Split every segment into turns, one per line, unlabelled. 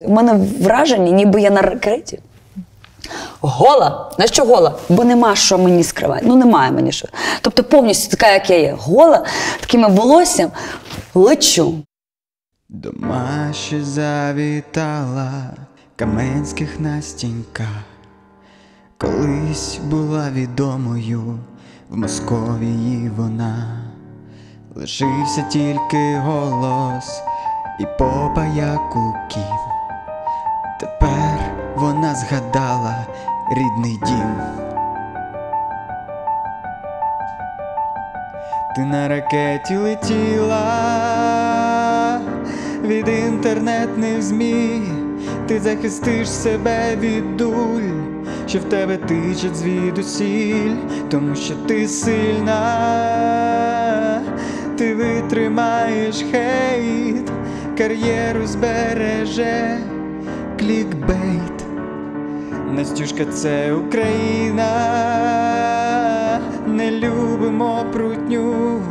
У мене враження, ніби я на ракеті. Гола. На що гола? Бо нема що мені скривати. Ну немає мені що. Тобто повністю така, як я є, гола, такими волоссям
лечу. Дома ще завітала каменських Настінька. Колись була відомою в Московії вона. Лишився тільки голос і попа як у ків. Тепер вона згадала рідний дім. Ти на ракеті летіла від інтернетних змі, ти захистиш себе від дуль, що в тебе тичать звідусіль, тому що ти сильна, ти витримаєш хейт, кар'єру збережеш клікбейт. Настюшка це Україна, не любимо прутню,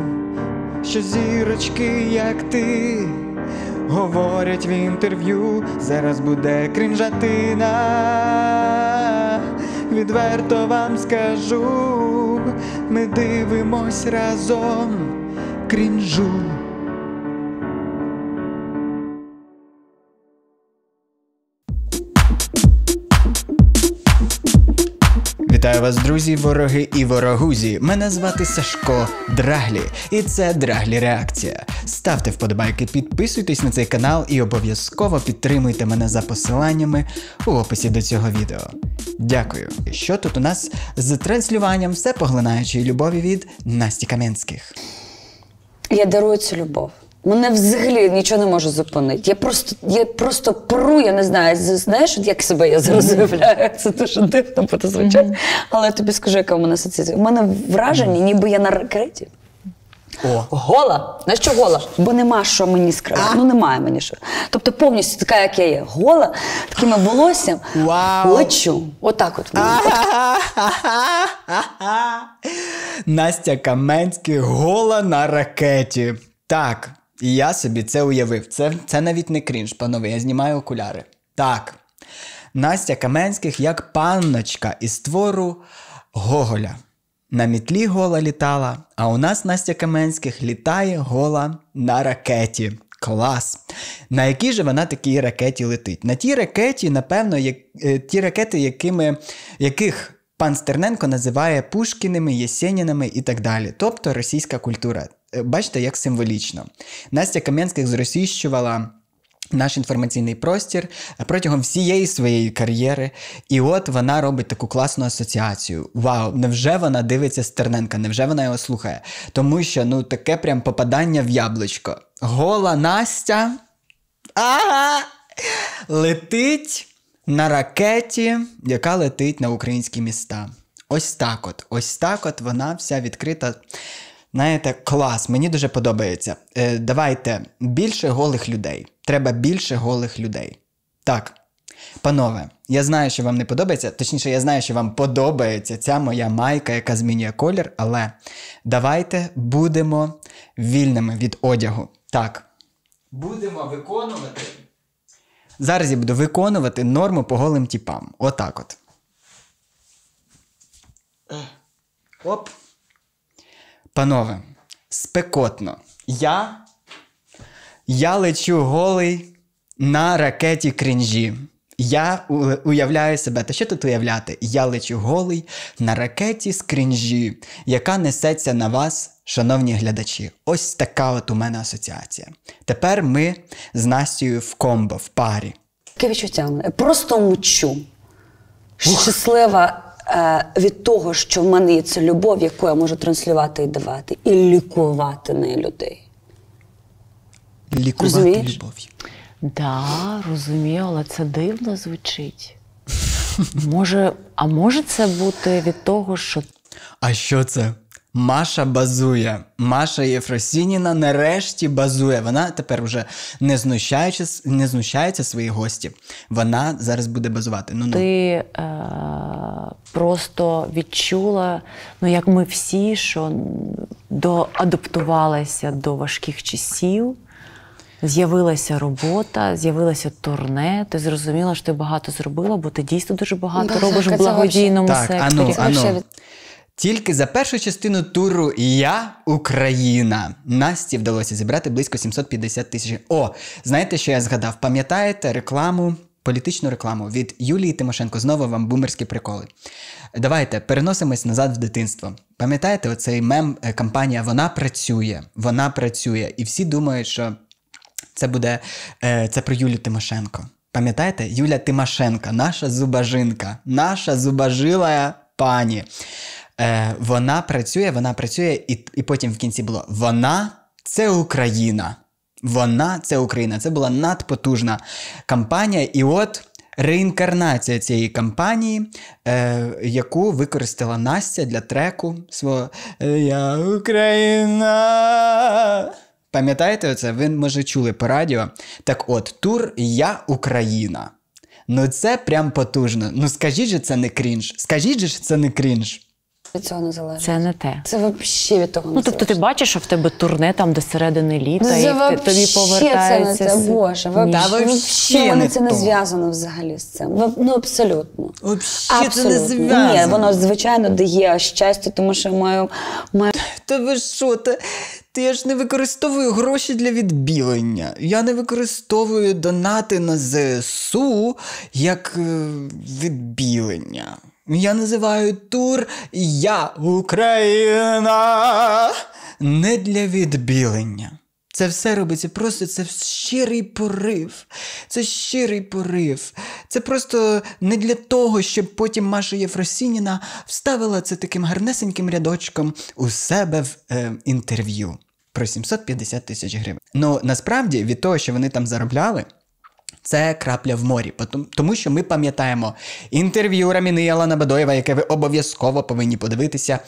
що зірочки, як ти, говорять в інтерв'ю, зараз буде крінжатина. Відверто вам скажу, ми дивимось разом крінжу. Вітаю вас, друзі, вороги і ворогузі. Мене звати Сашко Драглі, і це Драглі Реакція. Ставте вподобайки, підписуйтесь на цей канал і обов'язково підтримуйте мене за посиланнями у описі до цього відео. Дякую. Що тут у нас з транслюванням все поглинаючої любові від Насті Кам'янських?
Я дарую цю любов. Мене взагалі нічого не може зупинити. Я просто я просто пру, я не знаю, знаєш, як себе я зараз уявляю. Це дуже дивно буде звучать. Але я тобі скажу, яка в мене асоціація. У мене враження, ніби я на ракеті. О. Гола. Знаєш, що гола? Бо нема що мені скривати. Ну немає мені що. Тобто повністю така, як я є, гола,
такими волоссям лечу. Отак от. Настя Каменський гола на ракеті. Так, і я собі це уявив. Це це навіть не крінж, панове, я знімаю окуляри. Так. Настя Каменських як панночка із твору Гоголя. На мітлі гола літала, а у нас Настя Каменських літає гола на ракеті. Клас! На якій же вона такій ракеті летить? На тій ракеті, напевно, як, е, ті ракети, якими, яких пан Стерненко називає Пушкіними, Єсенінами і так далі. Тобто російська культура. Е, бачите, як символічно. Настя Кам'янських зросіщувала. Наш інформаційний простір е, протягом всієї своєї кар'єри, і от вона робить таку класну асоціацію. Вау, невже вона дивиться Стерненка? Невже вона його слухає? Тому що ну таке прям попадання в яблучко. Гола Настя ага! летить на ракеті, яка летить на українські міста. Ось так от, ось так от вона вся відкрита знаєте, клас, мені дуже подобається. Е, давайте більше голих людей. Треба більше голих людей. Так. Панове, я знаю, що вам не подобається, точніше, я знаю, що вам подобається ця моя майка, яка змінює колір, але давайте будемо вільними від одягу. Так. Будемо виконувати. Зараз я буду виконувати норму по голим тіпам. Отак от. Оп. Панове, спекотно. Я я лечу голий на ракеті крінжі. Я уявляю себе, та що тут уявляти? Я лечу голий на ракеті з крінжі, яка несеться на вас, шановні глядачі. Ось така от у мене асоціація. Тепер ми з Настю в комбо, в парі. Таке відчуття. Просто мучу. Щаслива Е, від того,
що в мене є ця любов, яку я можу транслювати і давати, і лікувати нею людей.
Лікувати Розумієш? любов'ю. Так, да, розумію, але це дивно звучить. Може, а може це бути від того,
що. А що це? Маша базує. Маша Єфросініна нарешті базує. Вона тепер вже не знущається, не знущається своїх гостів. Вона зараз буде базувати. Ну,
Ти е- просто відчула, ну як ми всі, що до до важких часів. З'явилася робота, з'явилася турне. Ти зрозуміла, що ти багато зробила, бо ти дійсно дуже багато да, робиш в благодійному так, Ану, ану.
Тільки за першу частину туру Я Україна Насті вдалося зібрати близько 750 тисяч. О, знаєте, що я згадав? Пам'ятаєте рекламу? Політичну рекламу від Юлії Тимошенко, знову вам бумерські приколи. Давайте переносимось назад в дитинство. Пам'ятаєте, оцей мем е, кампанія Вона працює, вона працює, і всі думають, що це буде е, це про Юлію Тимошенко. Пам'ятаєте, Юля Тимошенка, наша зубажинка, наша зубажила пані е, вона працює, вона працює, і, і потім в кінці було вона це Україна. Вона це Україна. Це була надпотужна кампанія. І от реінкарнація цієї кампанії, е, яку використала Настя для треку свого «Е, Я Україна. Пам'ятаєте це? Ви, може, чули по радіо. Так от, тур Я Україна. Ну це прям потужно. Ну скажіть же, це не крінж. Скажіть же, це не крінж.
Від цього не залежить.
Це не те. Це взагалі від того Ну, тобто ти бачиш, що в тебе турне там до
середини літа, це і ти, тобі повертається. Це не те, Боже, вообще. Ну, це не
зв'язано взагалі з цим. Ну, абсолютно. Вообще це не зв'язано. Ні, воно, звичайно,
дає щастя, тому що маю. маю... Та ви що? Та, та я ж не використовую гроші для відбілення. Я не використовую донати на ЗСУ як е, відбілення. Я називаю тур Я Україна не для відбілення. Це все робиться просто це щирий порив. Це щирий порив. Це просто не для того, щоб потім Маша Єфросініна вставила це таким гарнесеньким рядочком у себе в е, інтерв'ю про 750 тисяч гривень. Ну насправді від того, що вони там заробляли. Це крапля в морі, тому що ми пам'ятаємо інтерв'ю Раміни Ялана Бадоєва, яке ви обов'язково повинні подивитися.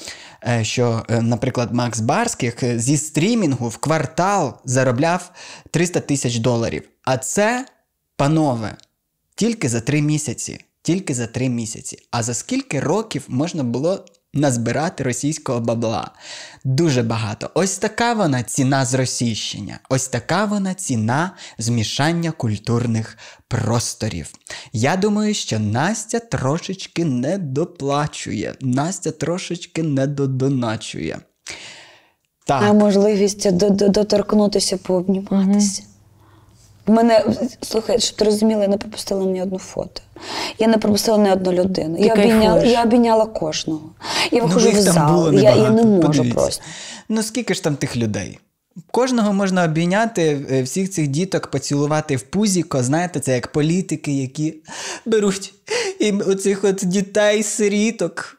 Е, що, е, наприклад, Макс Барських е, зі стрімінгу в квартал заробляв 300 тисяч доларів. А це, панове, тільки за три місяці. Тільки за три місяці. А за скільки років можна було назбирати російського бабла. Дуже багато. Ось така вона ціна зросійщення, ось така вона ціна змішання культурних просторів. Я думаю, що Настя трошечки не доплачує, Настя трошечки не додоначує. Так. А
можливість доторкнутися, повніматися. Угу. Мене слухай, щоб ти розуміла, я не пропустила ні одну фото. Я не пропустила ні одну людину. я обійняла, я обійняла кожного. Я ну, виходжу ну, в зал. Я я не можу Подивіться.
просто. Ну скільки ж там тих людей? Кожного можна обійняти е, всіх цих діток, поцілувати в пузіко. Знаєте, це як політики, які беруть оцих от дітей, сиріток,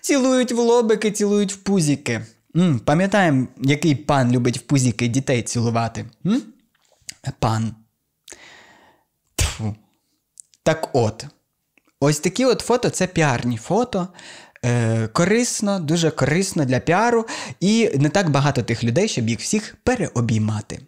цілують в лобики, цілують в пузіки. М-м, пам'ятаємо, який пан любить в пузіки дітей цілувати? М? Пан. Фу. Так от. Ось такі от фото це піарні фото. Е, Корисно, дуже корисно для піару. І не так багато тих людей, щоб їх всіх переобіймати.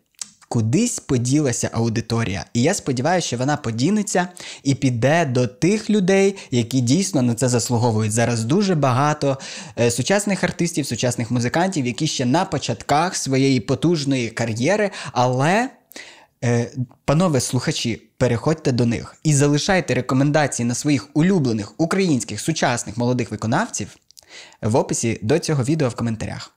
Кудись поділася аудиторія, і я сподіваюся, що вона подінеться і піде до тих людей, які дійсно на це заслуговують. Зараз дуже багато е, сучасних артистів, сучасних музикантів, які ще на початках своєї потужної кар'єри, але Е, панове слухачі, переходьте до них і залишайте рекомендації на своїх улюблених українських сучасних молодих виконавців в описі до цього відео в коментарях.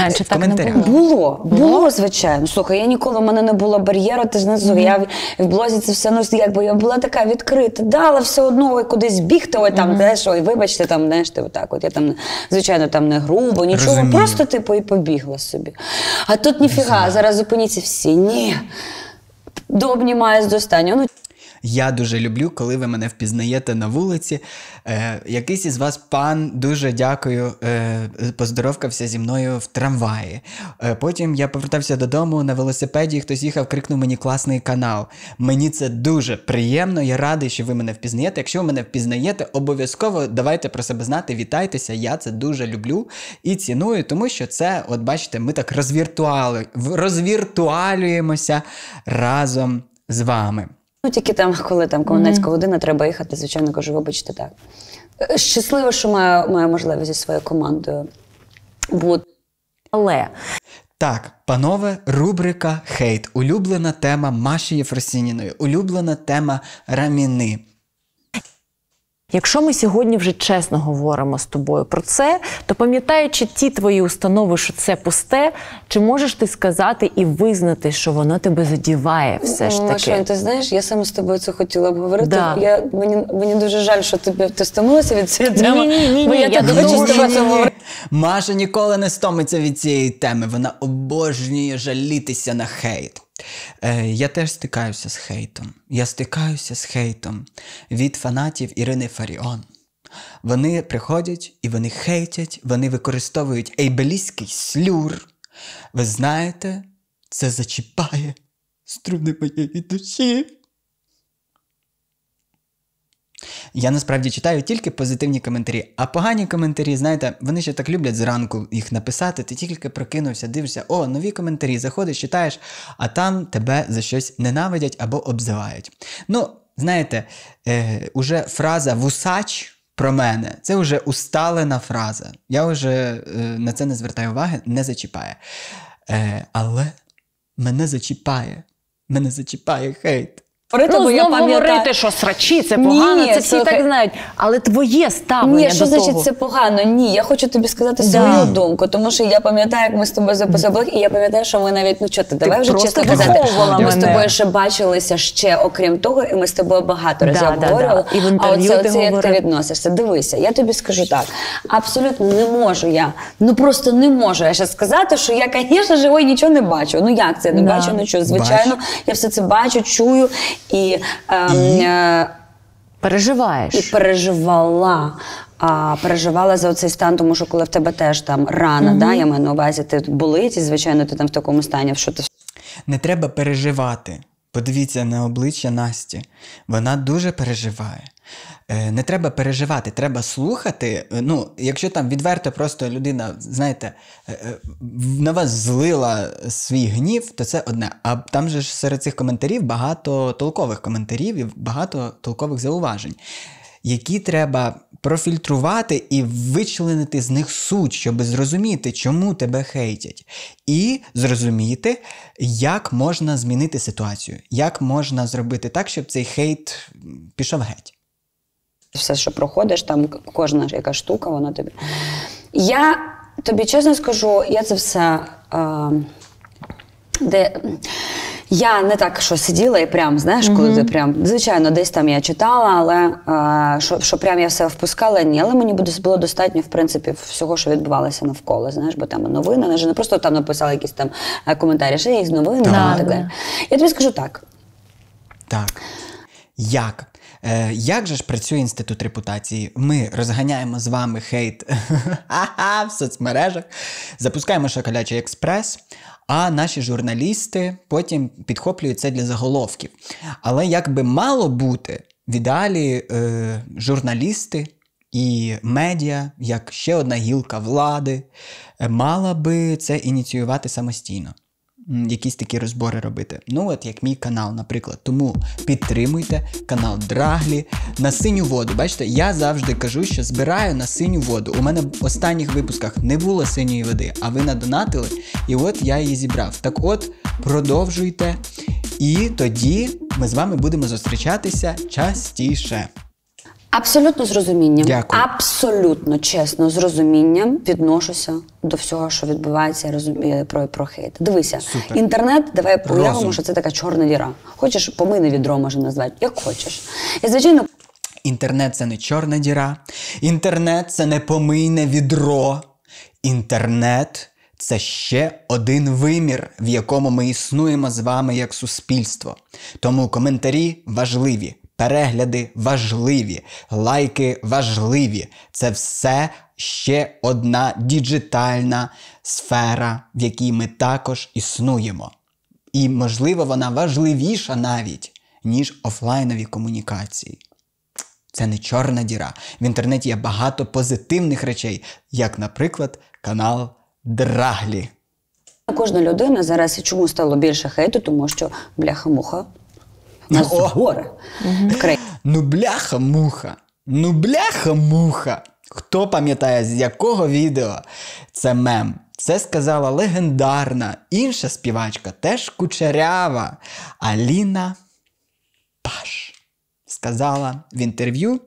Раніше так не було.
Було, було, звичайно. Слухай, я ніколи в мене не було бар'єру, ти знизу mm-hmm. Я в, в блозі це все ну, якби я була така відкрита, дала все одно ой, кудись бігти, ой, там, mm-hmm. що, ой, вибачте, там, не ти отак. От я там, звичайно, там не грубо, нічого. Розумію. Просто типу і побігла собі. А тут ніфіга, зараз зупиніться всі. Ні. Дообнімаюсь до останнього. Ну,
я дуже люблю, коли ви мене впізнаєте на вулиці. Е, Якийсь із вас пан дуже дякую, е, поздоровкався зі мною в трамваї. Е, потім я повертався додому на велосипеді, хтось їхав, крикнув мені класний канал. Мені це дуже приємно, я радий, що ви мене впізнаєте. Якщо ви мене впізнаєте, обов'язково давайте про себе знати, вітайтеся. Я це дуже люблю і ціную, тому що це, от бачите, ми так розвіртуали, розвіртуалюємося разом з вами.
Ну, тільки там, коли там комунальська година, треба їхати, звичайно, кажу, вибачте, так. Е, щасливо, що маю, маю можливість зі своєю командою
бути. Але. Так, панове, рубрика Хейт, улюблена тема Маші Єфросініної, улюблена тема раміни. Якщо ми сьогодні вже чесно говоримо з тобою
про це, то пам'ятаючи ті твої установи, що це пусте, чи можеш ти сказати і визнати, що воно тебе задіває, все ж ну, таки? Машань, ти
знаєш, я саме з тобою це хотіла обговорити. Да. Я мені мені дуже жаль, що тобі ти стомилася від цієї теми. Ні, ні, ні, ні, я, так хочу з тобою
Маша ніколи не стомиться від цієї теми. Вона обожнює жалітися на хейт. Е, Я теж стикаюся з хейтом. Я стикаюся з хейтом від фанатів Ірини Фаріон. Вони приходять і вони хейтять, вони використовують ейбеліський слюр. Ви знаєте, це зачіпає струни моєї душі. Я насправді читаю тільки позитивні коментарі, а погані коментарі, знаєте, вони ще так люблять зранку їх написати. Ти тільки прокинувся, дивишся, о, нові коментарі, заходиш, читаєш, а там тебе за щось ненавидять або обзивають. Ну, знаєте, е, уже фраза вусач. Про мене, це вже усталена фраза. Я вже е, на це не звертаю уваги, не зачіпає. Е, Але мене зачіпає. Мене зачіпає хейт. Говорити, ну, бо я говорити, що срачі, це погано, Ні, це всі так
знають. Але твоє ставлення. Ні, що до значить того? це погано?
Ні, я хочу тобі сказати да. свою думку, тому що я пам'ятаю, як ми з тобою записували, і я пам'ятаю, що ми навіть ну чого ти давай вже чесно казати. Ми мене. з тобою ще бачилися ще, окрім того, і ми з тобою багато разів да, обговорювали. Да, да. А оце, оце як ти відносишся. Дивися, я тобі скажу так: абсолютно не можу я. Ну просто не можу я ще сказати, що я, звісно, живої нічого не бачу. Ну як це я не бачу, нічого. Ну, звичайно, бачу. я все це бачу, чую. Ем, і е, переживаєш і переживала. А переживала за цей стан, тому що коли в тебе теж там рана, mm да, я маю на увазі, ти болить, і звичайно, ти там в такому стані,
що ти не треба переживати. Подивіться на обличчя Насті. Вона дуже переживає. Е, не треба переживати, треба слухати. Е, ну, якщо там відверто просто людина, знаєте, е, на вас злила свій гнів, то це одне. А там же ж серед цих коментарів багато толкових коментарів і багато толкових зауважень, які треба профільтрувати і вичленити з них суть, щоб зрозуміти, чому тебе хейтять, і зрозуміти, як можна змінити ситуацію, як можна зробити так, щоб цей хейт пішов геть все, що
проходиш, там кожна яка штука, вона тобі. Я тобі чесно скажу, я це все. Е, де я не так, що сиділа і прям, знаєш, коли ти прям, звичайно, десь там я читала, але е, що що прям я все впускала, ні, але мені було достатньо, в принципі, всього, що відбувалося навколо, знаєш, бо там новини, не просто там написали якісь там е, коментарі, що є з новини. так. і так далі. Я тобі скажу так.
Так. Як Е, як же ж працює інститут репутації? Ми розганяємо з вами хейт в соцмережах, запускаємо шоколячий експрес. А наші журналісти потім підхоплюють це для заголовків. Але як би мало бути, в ідеалі е, журналісти і медіа, як ще одна гілка влади, е, мала би це ініціювати самостійно якісь такі розбори робити. Ну, от як мій канал, наприклад. Тому підтримуйте канал Драглі на синю воду. Бачите, я завжди кажу, що збираю на синю воду. У мене в останніх випусках не було синьої води, а ви надонатили, і от я її зібрав. Так от, продовжуйте. І тоді ми з вами будемо зустрічатися частіше. Абсолютно з розумінням.
Дякую. Абсолютно чесно, з розумінням відношуся до всього, що відбувається, розумію про про хейт. Дивися, Супер. інтернет, давай уявимо, що це така чорна діра. Хочеш, помине відро може назвати, як хочеш. І звичайно.
Інтернет це не чорна діра, інтернет це не помийне відро. Інтернет це ще один вимір, в якому ми існуємо з вами як суспільство. Тому коментарі важливі. Перегляди важливі, лайки важливі. Це все ще одна діджитальна сфера, в якій ми також існуємо. І, можливо, вона важливіша навіть, ніж офлайнові комунікації. Це не чорна діра. В інтернеті є багато позитивних речей, як, наприклад, канал Драглі.
Кожна людина зараз чому стало більше хейту, тому що бляха-муха.
У нас О! гори. Ну, бляха-муха. Ну, бляха-муха. Хто пам'ятає, з якого відео це мем? Це сказала легендарна інша співачка, теж кучерява Аліна Паш. Сказала в інтерв'ю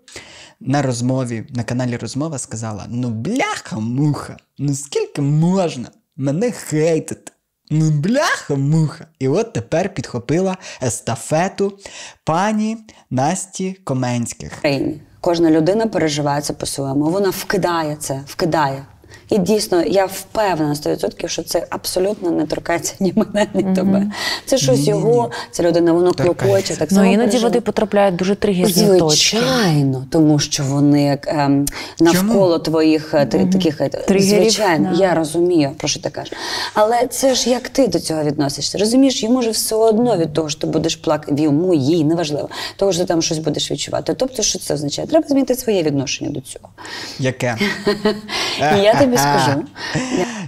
на розмові, на каналі Розмова сказала: Ну, бляха-муха, ну скільки можна мене хейтити? Ну, Бляха-муха! І от тепер підхопила естафету пані Насті Коменських. Кожна людина переживає це по-своєму. Вона вкидає це,
вкидає. І дійсно, я впевнена 100%, що це абсолютно не торкається ні мене, ні mm тебе. Це щось ні, його, ні. ця людина, воно клопоче. Так ну, само ну, іноді пережив... вони
потрапляють дуже
тригерні Звичайно, точки. Звичайно, тому що вони як ем, навколо Чому? твоїх mm таких е, Тригерів, звичайно. Да. Я розумію, про що ти кажеш. Але це ж як ти до цього відносишся? Розумієш, йому ж все одно від того, що ти будеш плакати, йому їй неважливо, того що ти там щось будеш відчувати. Тобто, що це означає? Треба змінити своє відношення до цього.
Яке? я тобі скажу.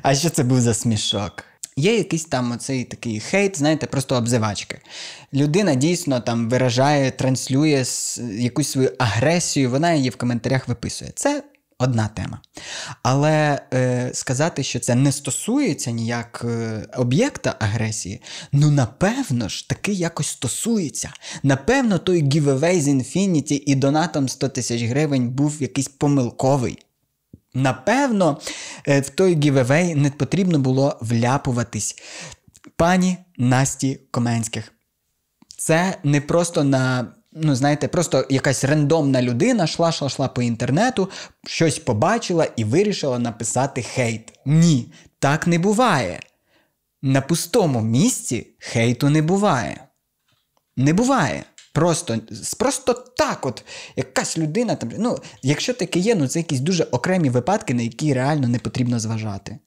А що це був за смішок? Є якийсь там оцей такий хейт, знаєте, просто обзивачки. Людина дійсно там виражає, транслює якусь свою агресію, вона її в коментарях виписує. Це одна тема. Але е, сказати, що це не стосується ніяк е, об'єкта агресії, ну напевно ж таки якось стосується. Напевно, той giveaway з Infinity і донатом 100 тисяч гривень був якийсь помилковий. Напевно, е, в той гівевей не потрібно було вляпуватись. Пані Насті Коменських. Це не просто на, ну знаєте, просто якась рандомна людина йшла, шла, шла по інтернету, щось побачила і вирішила написати хейт. Ні, так не буває. На пустому місці хейту не буває. Не буває. Просто просто так, от якась людина там. Ну, якщо таке є, ну це якісь дуже окремі випадки, на які реально не потрібно зважати.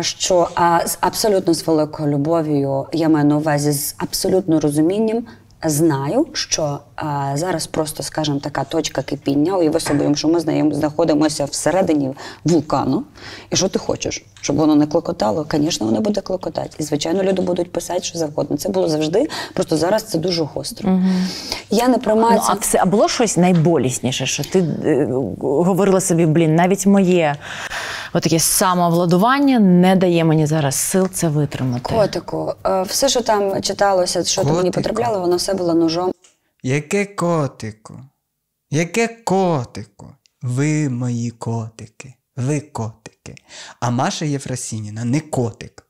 Що а, з абсолютно з великою любов'ю я маю на увазі з абсолютно розумінням знаю, що а, е, зараз просто, скажімо, така точка кипіння, уявив що ми знаходимося всередині вулкану. І що ти хочеш? Щоб воно не клокотало? Звісно, воно буде клокотати. І, звичайно, люди будуть писати, що завгодно. Це було завжди, просто зараз це дуже гостро.
Угу. Я не приймаю. Ну, а все а було щось найболісніше, що ти е, говорила собі, блін, навіть моє отаке самовладування не дає мені зараз сил це витримати. Котику,
е, все, що там читалося, що там мені потрапляло, воно все було ножом.
Яке котику? Яке котику? Ви мої котики, ви котики. А Маша Єфросініна не котик.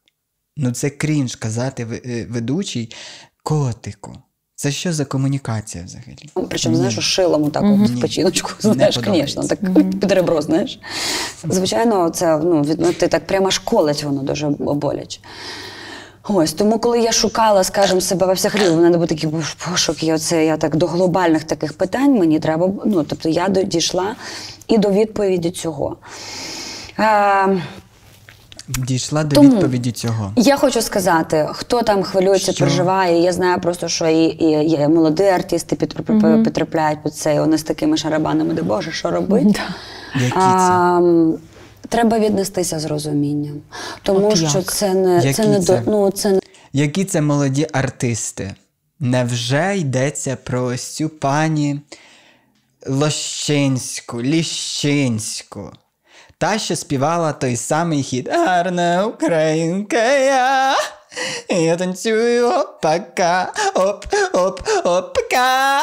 Ну це крінж казати е, ведучий котику. Це що за комунікація взагалі?
Ну, причому, знаєш, шилом так mm-hmm. в печіночку, знаєш, звісно, так mm під ребро, знаєш. Звичайно, це ну, від, ну, ти так прямо школить воно дуже боляче. Ось тому, коли я шукала, скажімо, себе во всіх рівнях, в мене був такий пошук. Я я так до глобальних таких питань мені треба. Ну тобто я дійшла і до відповіді цього.
Е, дійшла до Тому відповіді цього.
Я хочу сказати, хто там хвилюється, що? переживає. Я знаю просто, що і, і, і молоді артисти mm-hmm. потрапляють під це. Вони з такими шарабанами, де Боже, що робити? mm Треба віднестися з розумінням, тому От що як? це не Які це не це? ну
це не які це молоді артисти. Невже йдеться про ось цю пані Лощинську, Ліщинську? та, що співала той самий хіт Гарна Українка. я, Я танцюю опака, оп, оп, опка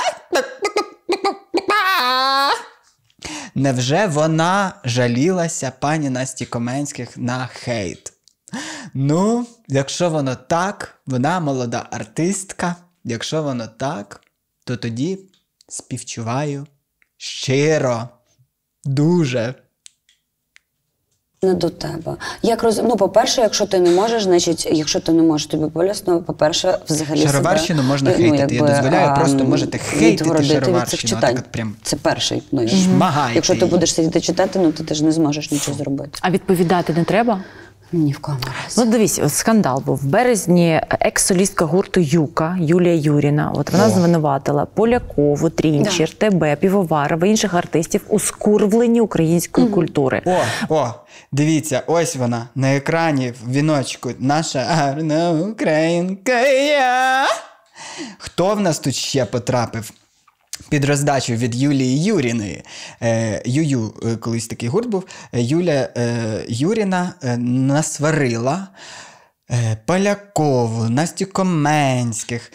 Невже вона жалілася пані Насті Коменських на хейт? Ну, якщо воно так, вона молода артистка. Якщо воно так, то тоді співчуваю щиро, дуже.
Не до тебе. Як роз... Ну, по-перше, якщо ти не можеш, значить, якщо ти не можеш тобі болісно, по-перше, взагалі Шароварщину можна ну, хейтити. Ну, якби, я дозволяю, а, просто можете хейтити шароварщину. А так от прям... Це перший. Ну, Шмагайте. Якщо ти будеш сидіти читати, ну ти ж не зможеш
нічого зробити. А відповідати не треба? Ні, в кому разі. Ну, дивіться, скандал був в березні. Екс-солістка гурту Юка Юлія Юріна. От вона О. звинуватила Полякову,
Трінчер, да. Тебе, Півоварова, інших артистів у скурвленні української mm. культури. О, о, дивіться, ось вона на екрані в віночку. Наша гарна українка. я. Хто в нас тут ще потрапив? під роздачу від Юлії Юріної. Е, Юю е, колись такий гурт був. Е, Юля е, Юріна насварила Полякову, Настю Коменських.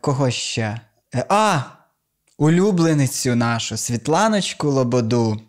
Кого ще? А! Улюбленицю нашу Світланочку Лободу.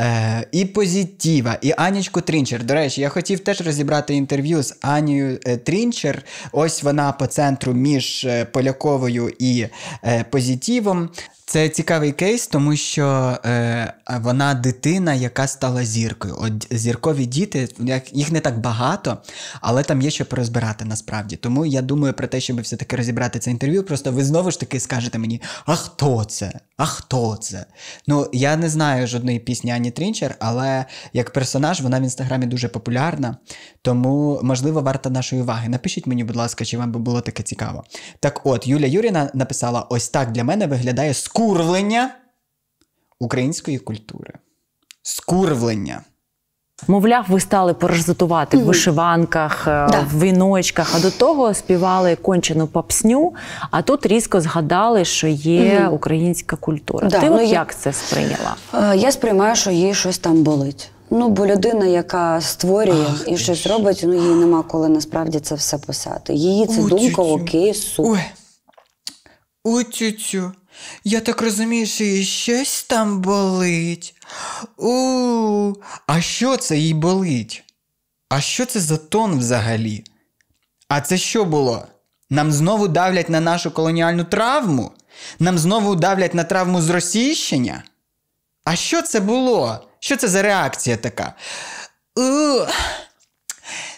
Е, І Позітіва, і Анічку Трінчер. До речі, я хотів теж розібрати інтерв'ю з Анією е, Трінчер. Ось вона по центру між е, Поляковою і е, Позітівом. Це цікавий кейс, тому що е, вона дитина, яка стала зіркою. От Зіркові діти, їх не так багато, але там є що порозбирати насправді. Тому я думаю про те, щоб все-таки розібрати це інтерв'ю. Просто ви знову ж таки скажете мені, а хто це? А хто це? Ну, я не знаю жодної пісні Ані Дженні Трінчер, але як персонаж вона в інстаграмі дуже популярна, тому, можливо, варта нашої уваги. Напишіть мені, будь ласка, чи вам би було таке цікаво. Так от, Юля Юріна написала: ось так для мене виглядає скурвлення української культури. Скурвлення.
Мовляв, ви стали паразитувати в вишиванках, е, в віночках, а до того співали кончену папсню, а тут різко згадали, що є українська культура. Ти ну от як це сприйняла?
Е, я сприймаю, що їй щось там болить. Ну, бо людина, яка створює Ах, і щось робить, ну їй нема коли насправді це все писати. Її це думка, окей, супер.
Ой, тю-тю. Я так розумію, що їй щось там болить. У, а що це їй болить? А що це за тон взагалі? А це що було? Нам знову давлять на нашу колоніальну травму? Нам знову давлять на травму зросійщення? А що це було? Що це за реакція така? У,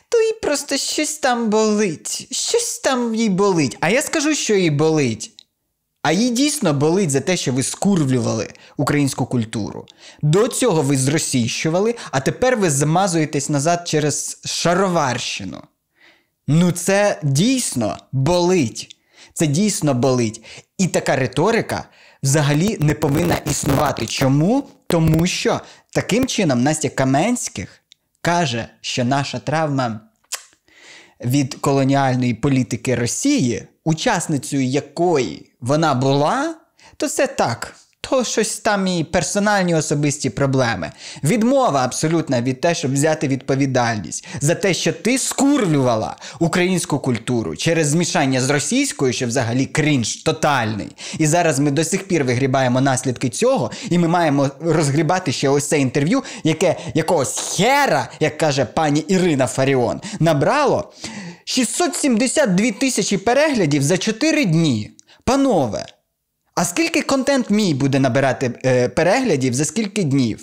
то їй просто щось там болить. Щось там їй болить. А я скажу, що їй болить. А їй дійсно болить за те, що ви скурвлювали українську культуру. До цього ви зросійщували, а тепер ви замазуєтесь назад через шароварщину. Ну, це дійсно болить. Це дійсно болить. І така риторика взагалі не повинна існувати. Чому? Тому що таким чином Настя Каменських каже, що наша травма від колоніальної політики Росії, учасницею якої вона була, то це так то щось там і персональні особисті проблеми. Відмова абсолютна від те, щоб взяти відповідальність за те, що ти скурлювала українську культуру через змішання з російською, що взагалі крінж тотальний. І зараз ми до сих пір вигрібаємо наслідки цього, і ми маємо розгрібати ще ось це інтерв'ю, яке якогось хера, як каже пані Ірина Фаріон, набрало 672 тисячі переглядів за 4 дні. Панове. А скільки контент мій буде набирати е, переглядів за скільки днів?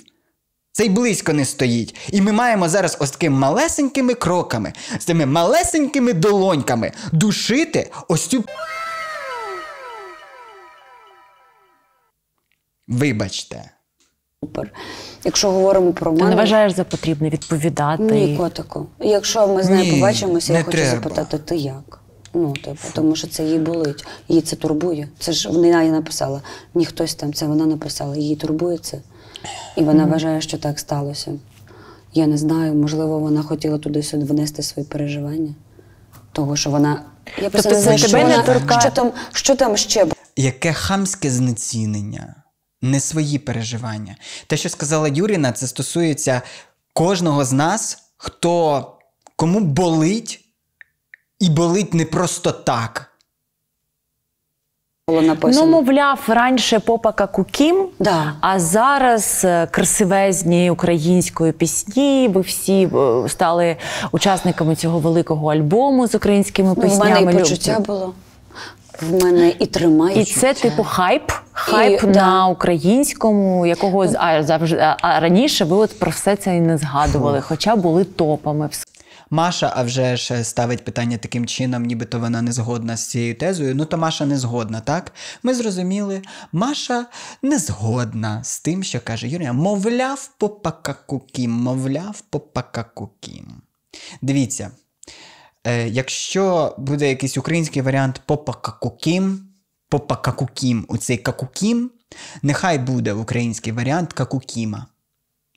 Це й близько не стоїть. І ми маємо зараз ось такими малесенькими кроками, з тими малесенькими долоньками душити ось цю. Вибачте. Супер. Якщо говоримо про мене... Ти не вважаєш
за потрібне відповідати. Ні, котику.
Якщо ми з нею побачимося, я хочу запитати, ти як? Ну, типу, тому що це їй болить, її це турбує. Це ж вона я написала. Ні хтось там, це вона написала, її турбує це. І вона mm-hmm. вважає, що так сталося. Я не знаю, можливо, вона хотіла туди сюди внести свої переживання. Того, що вона. Я тобто не знаю, що, вона... не що там, що там ще
Яке хамське знецінення, не свої переживання. Те, що сказала Юріна, це стосується кожного з нас, хто кому болить і болить не просто так. Ну,
мовляв, раніше попака кукім, да. а зараз е, красивезні української пісні. Ви всі е, стали учасниками цього великого альбому з українськими ну, піснями. У мене і почуття було. В мене і тримає. І це типу хайп. Хайп і, на да. українському, якого а, завжди, а раніше ви от про все це і
не згадували, хоча були топами. Маша, а вже ж е, ставить питання таким чином, нібито вона не згодна з цією тезою. Ну то Маша не згодна, так? Ми зрозуміли, Маша не згодна з тим, що каже Юрія, мовляв, по пакакукім, мовляв, по пакакукім. Дивіться, е, якщо буде якийсь український варіант по пакакукім, по пакакукім, у цей какукім, нехай буде український варіант какукіма.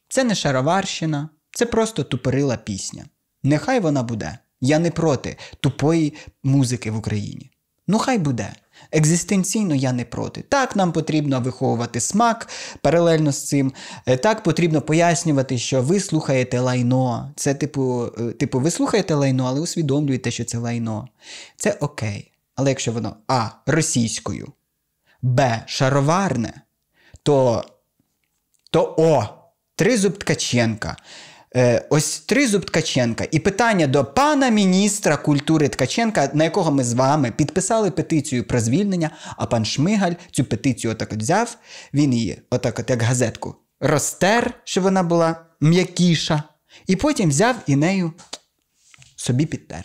Це не шароварщина, це просто тупорила пісня. Нехай вона буде. Я не проти тупої музики в Україні. Ну, хай буде. Екзистенційно я не проти. Так, нам потрібно виховувати смак паралельно з цим. Е, так потрібно пояснювати, що ви слухаєте лайно. Це, типу, е, типу, ви слухаєте лайно, але усвідомлюєте, що це лайно. Це окей. Але якщо воно А. Російською, Б. Шароварне, то то О. Тризуб Ткаченка. Е, ось тризуб Ткаченка. І питання до пана міністра культури Ткаченка, на якого ми з вами підписали петицію про звільнення, а пан Шмигаль цю петицію отак от взяв, він її, отак от як газетку, розтер, щоб вона була м'якіша, і потім взяв і нею собі підтер.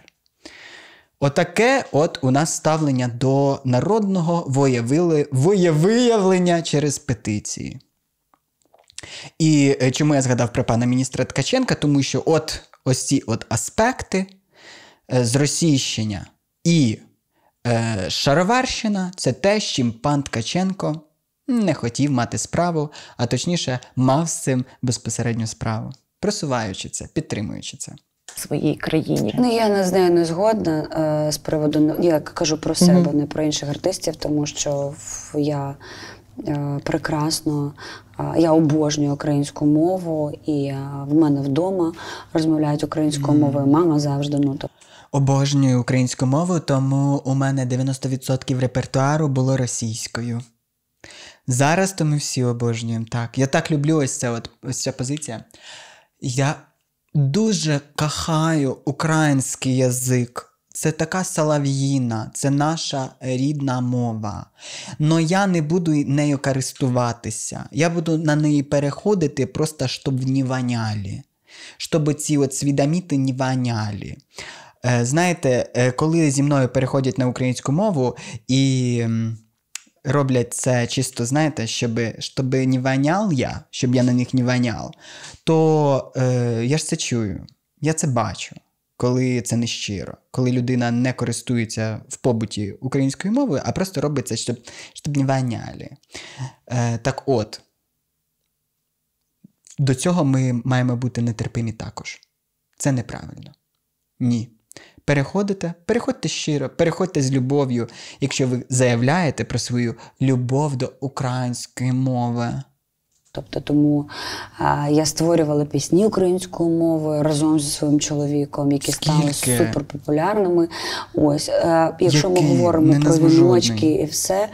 Отаке от у нас ставлення до народного воєвили... воєвиявлення через петиції. І е, чому я згадав про пана міністра Ткаченка? Тому що от ось ці от аспекти е, зросійщення і е, шароварщина це те, з чим пан Ткаченко не хотів мати справу, а точніше, мав з цим безпосередню справу, просуваючи це, підтримуючи це. Своїй країні ну
я не з нею не згодна е, з приводу ну, я кажу про себе, mm-hmm. не про інших артистів, тому що я Е, прекрасно. Е, я обожнюю українську мову, і е, в мене вдома розмовляють українською мовою. Мама завжди ну то.
обожнюю українську мову, тому у мене 90% репертуару було російською. Зараз то ми всі обожнюємо так. Я так люблю ось ця от, ось ця позиція. Я дуже кахаю український язик. Це така салав'їна, це наша рідна мова. Но я не буду нею користуватися. Я буду на неї переходити, просто щоб не воняли. Щоб ці от свідоміти не ванялі. Е, знаєте, е, коли зі мною переходять на українську мову і роблять це чисто, знаєте, щоб щоб не вонял я, щоб я на них не ванял, то е, я ж це чую, я це бачу коли це не щиро, коли людина не користується в побуті українською мовою, а просто робиться щоб щоб не ваняли. Е, Так от, до цього ми маємо бути нетерпимі також. Це неправильно. Ні. Переходите, переходьте щиро, переходьте з любов'ю, якщо ви заявляєте про свою любов до української мови. Тобто, тому
я створювала пісні українською мовою разом зі своїм чоловіком, які Скільки? стали суперпопулярними. Ось е, якщо Який? ми говоримо Не про віночки і все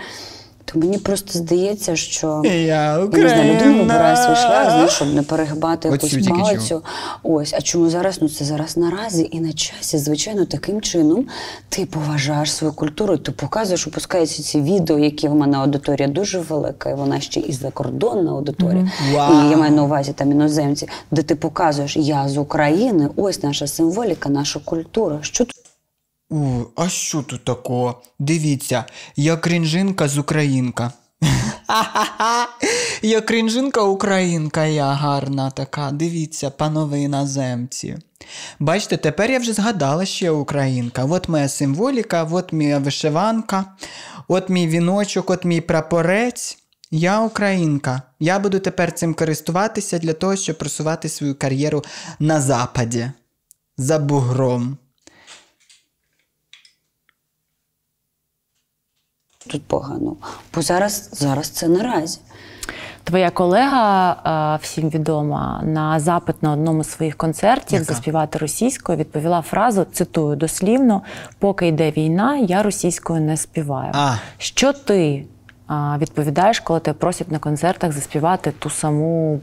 то мені просто здається, що я ну, не знаю, людина вибирає свій шлях, знає, щоб не перегибати якусь палицю. Ось, а чому зараз? Ну це зараз наразі і на часі, звичайно, таким чином ти поважаєш свою культуру, ти показуєш, опускаються ці відео, які в мене аудиторія дуже велика, і вона ще і закордонна аудиторія. Mm-hmm. І я маю на увазі там іноземці, де ти показуєш я з України, ось наша символіка, наша культура. Що тут?
У, а що тут такого? Дивіться, я крінжинка з Українка. Ха-ха-ха, я крінжинка українка, я гарна така. Дивіться, панове іноземці. Бачите, тепер я вже згадала, що я українка. От моя символіка, от моя вишиванка, от мій віночок, от мій прапорець. Я українка. Я буду тепер цим користуватися для того, щоб просувати свою кар'єру на Западі. За бугром. тут погано. Бо зараз, зараз це
наразі. Твоя колега е, всім відома на запит на одному з своїх концертів Яка? заспівати російською відповіла фразу цитую дослівно: поки йде війна, я російською не співаю. А. Що ти е, відповідаєш,
коли тебе просять на концертах заспівати ту саму?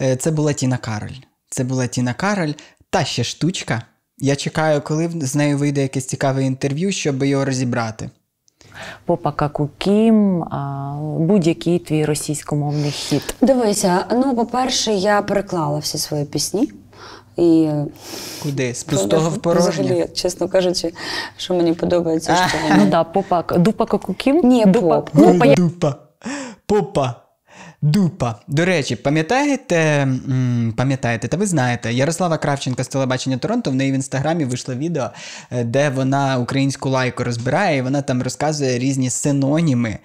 Е, це була Тіна Кароль. Це була Тіна Кароль, та ще штучка. Я чекаю, коли з нею вийде якесь цікаве інтерв'ю, щоб його розібрати попа кукім, будь-який
твій російськомовний хіт?
Дивися, ну по-перше, я переклала всі свої пісні. І
Куди? З пустого в порожнє? Взагалі,
чесно кажучи, що мені подобається. що... Ну так, попа. Дупа кукім? Ні, поп. Ну, дупа.
Попа. Дупа. До речі, пам'ятаєте, пам'ятаєте, та ви знаєте, Ярослава Кравченка з телебачення Торонто в неї в інстаграмі вийшло відео, е, де вона українську лайку розбирає, і вона там розказує різні синоніми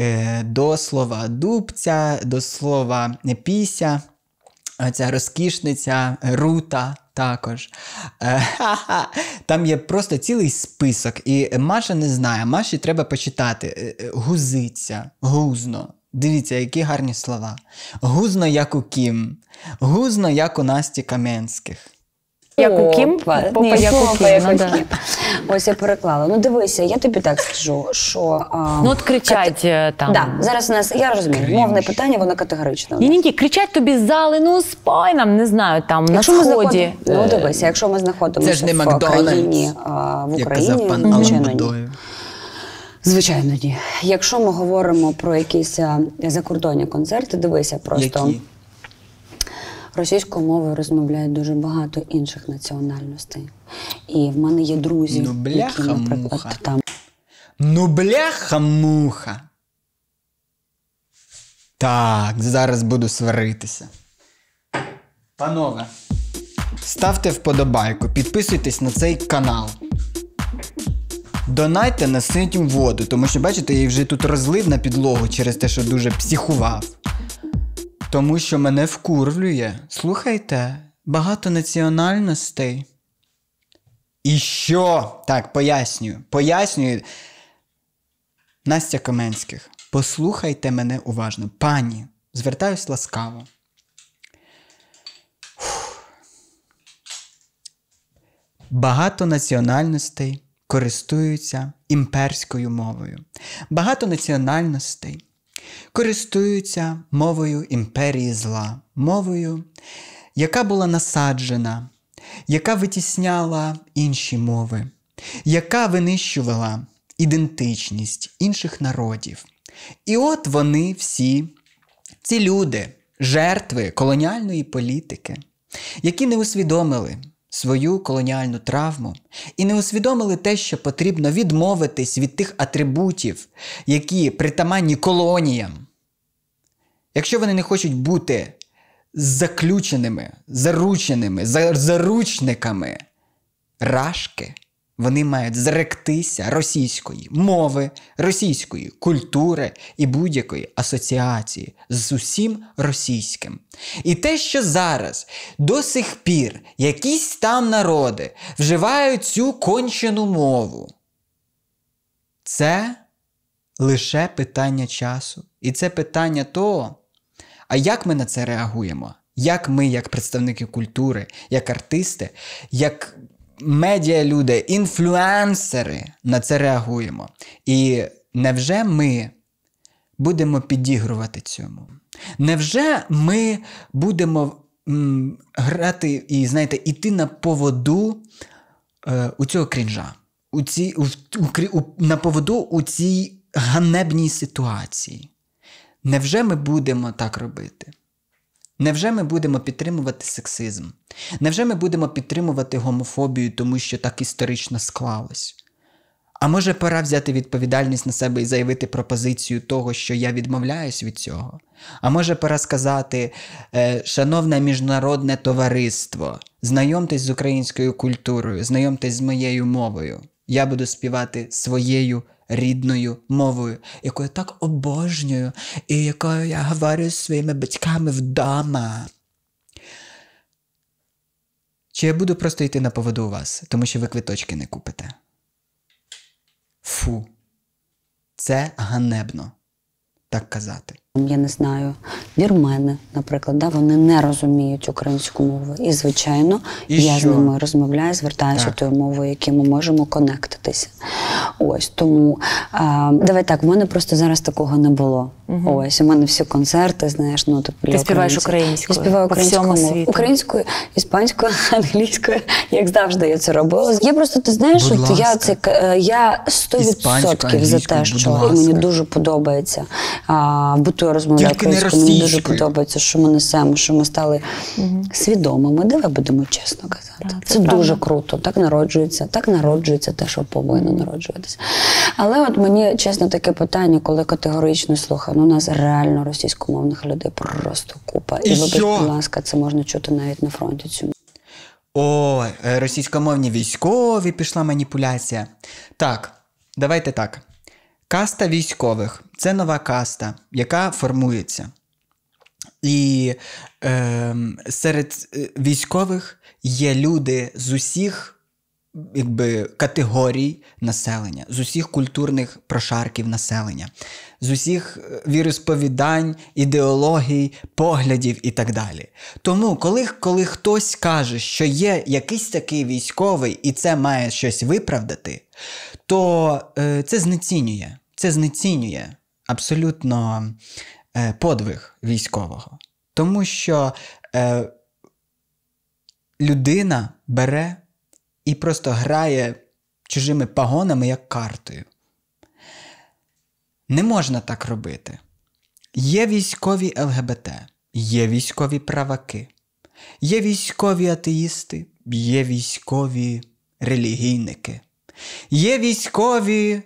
е, до слова дубця, до слова піся, ця розкішниця, рута. Також. Е, там є просто цілий список, і Маша не знає, Маші треба почитати. Гузиця, гузно, Дивіться, які гарні слова. Гузно, як у Кім, гузно, як у Насті Кам'янських. Як у Кім? Попа, як у Кім. Ну, да. Ось я переклала.
Ну дивися, я тобі так скажу, що. А, ну от
кричать кат... Е, там. Да, Зараз у нас,
я розумію, мовне питання, воно категорично.
Ні, ні, ні, кричать тобі з зали, ну спой нам, не знаю, там якщо на сході. Ми ну е.
дивися, якщо ми знаходимося Це ж не в країні, а, в Україні, як Звичайно, ні. Якщо ми говоримо про якісь е, закордонні концерти, дивися просто. Які? Російською мовою розмовляють дуже багато інших національностей. І в мене є друзі, ну, бляха, які, наприклад,
муха. там. Ну, бляха муха. Так, зараз буду сваритися. Панове, ставте вподобайку, підписуйтесь на цей канал. Донайте на синтім воду, тому що, бачите, я її вже тут розлив на підлогу через те, що дуже психував. Тому що мене вкурвлює. Слухайте, багато національностей. І що? Так, пояснюю. Пояснюю. Настя Каменських, послухайте мене уважно. Пані, звертаюсь ласкаво. Багато національностей користуються імперською мовою. Багато національностей користуються мовою імперії зла, мовою, яка була насаджена, яка витісняла інші мови, яка винищувала ідентичність інших народів. І от вони всі, ці люди, жертви колоніальної політики, які не усвідомили свою колоніальну травму і не усвідомили те, що потрібно відмовитись від тих атрибутів, які притаманні колоніям. Якщо вони не хочуть бути заключеними, зарученими, заручниками рашки. Вони мають зректися російської мови, російської культури і будь-якої асоціації з усім російським. І те, що зараз до сих пір якісь там народи вживають цю кончену мову, це лише питання часу. І це питання того, а як ми на це реагуємо? Як ми, як представники культури, як артисти, як медіа люди, інфлюенсери на це реагуємо. І невже ми будемо підігрувати цьому? Невже ми будемо м, грати і, знаєте, іти на поводу е, у цього крінжа? у цій, у, у, На поводу у цій ганебній ситуації? Невже ми будемо так робити? Невже ми будемо підтримувати сексизм? Невже ми будемо підтримувати гомофобію, тому що так історично склалось? А може пора взяти відповідальність на себе і заявити пропозицію того, що я відмовляюсь від цього? А може пора сказати, е, шановне міжнародне товариство, знайомтесь з українською культурою, знайомтесь з моєю мовою. Я буду співати своєю рідною мовою, яку я так обожнюю, і якою я говорю зі своїми батьками вдома. Чи я буду просто йти на поводу у вас, тому що ви квиточки не купите? Фу, це ганебно так казати.
Я не знаю, вірмени, наприклад, да, вони не розуміють українську мову. І, звичайно, і я що? з ними розмовляю, звертаюся тою мовою, якою ми можемо конектитися. Ось тому а, давай так, в мене просто зараз такого не було. Угу. Ось у мене всі концерти, знаєш, ну тобто ти співаєш українською. Я співаю українською мовою. українською, іспанською, англійською, як завжди, я це робила. Я просто ти знаєш, будь от я це е, я 100% за те, що мені дуже подобається. А, бути дитиною розмовляти. Мені дуже подобається, що ми несемо, що ми стали угу. свідомими. Давай будемо чесно казати. Так, це, це дуже круто. Так народжується, так народжується те, що повинно народжуватися. Але от мені чесно таке питання, коли категорично слухаю. ну у нас реально російськомовних людей просто
купа. І, І вибач, будь ласка,
це можна чути навіть на фронті. цю.
О, е, російськомовні військові пішла маніпуляція. Так, давайте так. Каста військових це нова каста, яка формується. І ем, е, серед військових є люди з усіх якби, категорій населення, з усіх культурних прошарків населення, з усіх е, віросповідань, ідеологій, поглядів і так далі. Тому, коли коли хтось каже, що є якийсь такий військовий і це має щось виправдати, то е, це знецінює. Це знецінює абсолютно е, подвиг військового, тому що е, людина бере і просто грає чужими пагонами як картою. Не можна так робити. Є військові ЛГБТ, є військові праваки, є військові атеїсти, є військові релігійники, є військові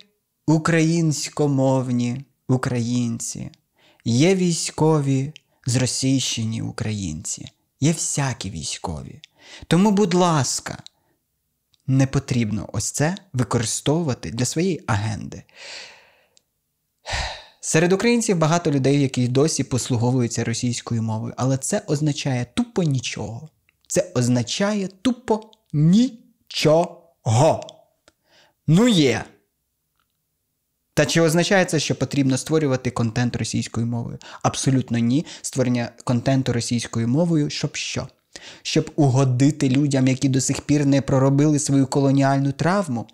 українськомовні українці, є військові зросійщені українці, є всякі військові. Тому, будь ласка, не потрібно ось це використовувати для своєї агенди. Серед українців багато людей, які досі послуговуються російською мовою, але це означає тупо нічого. Це означає тупо нічого. Ну є. Та чи означає це, що потрібно створювати контент російською мовою? Абсолютно ні. Створення контенту російською мовою, щоб що? Щоб угодити людям, які до сих пір не проробили свою колоніальну травму.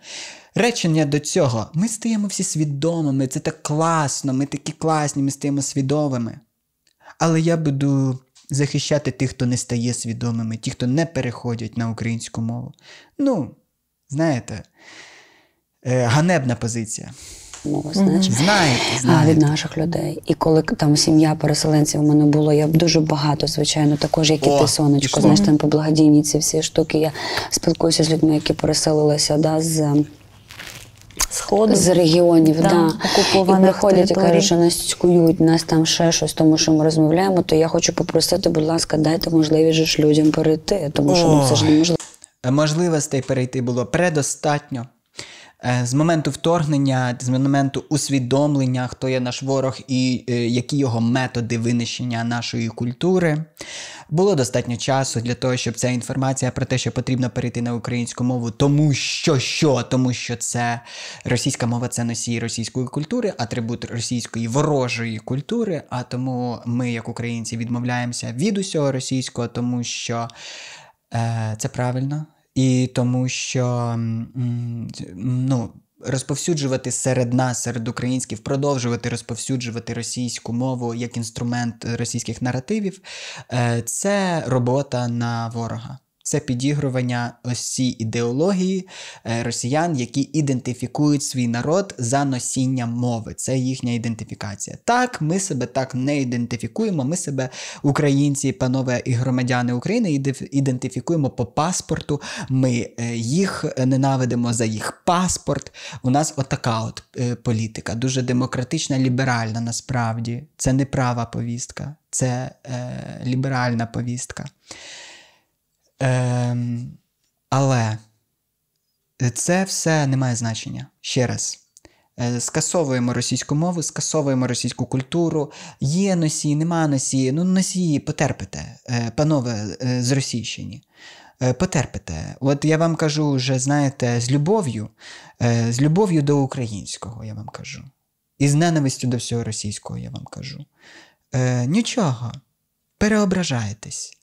Речення до цього, ми стаємо всі свідомими, це так класно, ми такі класні, ми стаємо свідомими. Але я буду захищати тих, хто не стає свідомими, ті, хто не переходять на українську мову. Ну, знаєте, е, ганебна позиція мова, знаєш знаєте, знаєте. від наших людей. І коли там
сім'я переселенців у мене було, я дуже багато, звичайно, також як і ти сонечко, знаєш, там по благодійні ці всі штуки. Я спілкуюся з людьми, які переселилися да, з. Сходу. З регіонів, да,
да. і приходять і кажуть, що
нас цькують, нас там ще щось, тому що ми розмовляємо, то я хочу попросити, будь ласка, дайте можливість ж людям перейти, тому що ну, це ж неможливо.
Можливостей перейти було предостатньо. Е, з моменту вторгнення, з моменту усвідомлення, хто є наш ворог і е, які його методи винищення нашої культури. Було достатньо часу для того, щоб ця інформація про те, що потрібно перейти на українську мову, тому що що, тому що це російська мова це носій російської культури, атрибут російської ворожої культури. А тому ми, як українці, відмовляємося від усього російського, тому що е, це правильно. І тому що ну, розповсюджувати серед нас, серед українських, продовжувати розповсюджувати російську мову як інструмент російських наративів, е, це робота на ворога. Це підігрування ось цій ідеології е, росіян, які ідентифікують свій народ за носінням мови. Це їхня ідентифікація. Так, ми себе так не ідентифікуємо. Ми себе, українці, панове і громадяни України, ідентифікуємо по паспорту. Ми е, їх ненавидимо за їх паспорт. У нас отака от е, політика, дуже демократична, ліберальна насправді. Це не права повістка, це е, ліберальна повістка. Ем, Але це все не має значення ще раз. Е, скасовуємо російську мову, скасовуємо російську культуру. Є носії, нема носії. Ну, носії потерпите, е, панове е, з Російщині. Потерпите. От я вам кажу, вже знаєте, з любов'ю, з любов'ю до українського, я вам кажу. І з ненавистю до всього російського, я вам кажу. Нічого, переображайтесь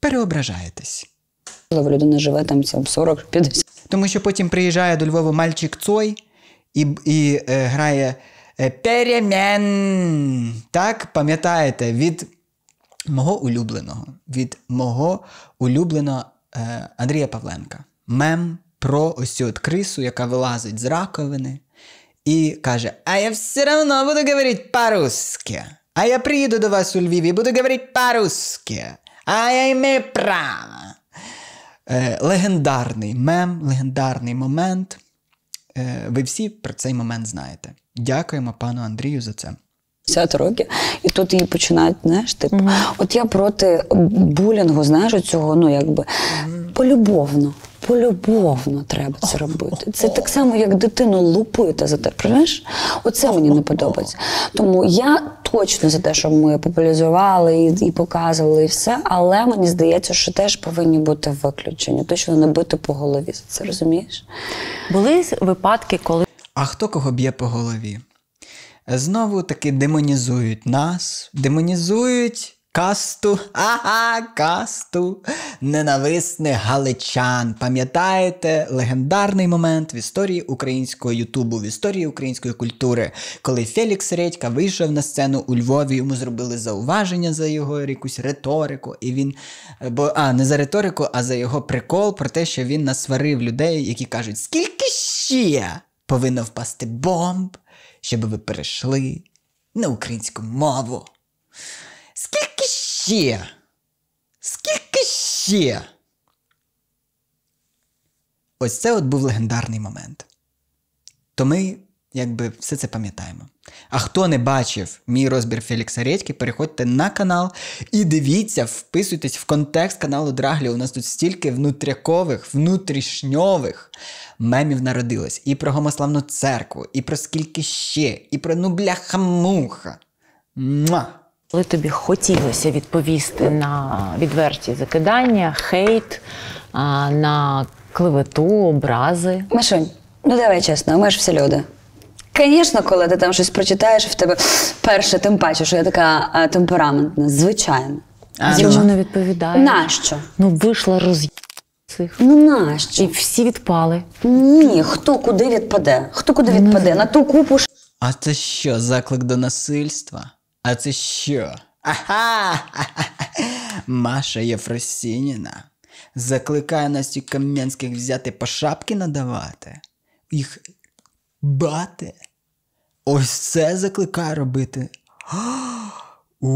переображаєтесь. Можливо, людина живе там 40-50. Тому що потім приїжджає до Львова мальчик Цой і і е, грає е, перемін. Так, пам'ятаєте, від мого улюбленого, від мого улюбленого е, Андрія Павленка. Мем про ось цю от крису, яка вилазить з раковини, і каже: А я все одно буду говорити по-русски. А я приїду до вас у Львів і буду говорити по-русски. А я I'm права. Е, легендарний мем, легендарний момент. Е, ви всі про цей момент знаєте. Дякуємо пану Андрію за це.
50 років, і тут її починають, знаєш, типу, mm-hmm. от я проти булінгу, знаєш, цього, ну якби mm-hmm. полюбовно. Полюбовно треба це робити. Це так само, як дитину лупити за те. Приймаєш? Оце мені не подобається. Тому я точно за те, що ми популяризували і і показували, і все. Але мені здається, що теж повинні бути виключення. Точно не бити по голові. за Це розумієш?
Були випадки, коли. А хто кого б'є по голові? Знову таки демонізують нас, демонізують. Касту, ага, касту, ненависне галичан. Пам'ятаєте легендарний момент в історії українського Ютубу, в історії української культури, коли Фелікс Редька вийшов на сцену у Львові, йому зробили зауваження за його якусь риторику. І він, е, бо а не за риторику, а за його прикол про те, що він насварив людей, які кажуть, скільки ще повинно впасти бомб, щоб ви перейшли на українську мову. Скільки ще? Скільки ще? Ось це от був легендарний момент. То ми якби все це пам'ятаємо. А хто не бачив мій розбір Фелікса Редьки, переходьте на канал і дивіться, вписуйтесь в контекст каналу Драглі. У нас тут стільки внутрякових, внутрішньових мемів народилось. І про гомославну церкву, і про скільки ще, і про нубляхамуха. Муа! Коли тобі хотілося відповісти на відверті
закидання, хейт, на клевету, образи. Машунь, ну давай чесно, ми ж всі люди. Звісно, коли ти там щось прочитаєш, в тебе
перше, тим паче, що я така темпераментна, звичайно.
Чому не відповідає?
Нащо? Ну
вийшла роз... Ну нащо? І всі відпали. Ні,
хто куди відпаде? Хто куди ну, відпаде? На ту купу.
А це що, заклик до насильства? А це що? Ага! Маша Єфросініна закликає Настю Кам'янських взяти по шапки надавати, їх бати. Ось це закликає робити.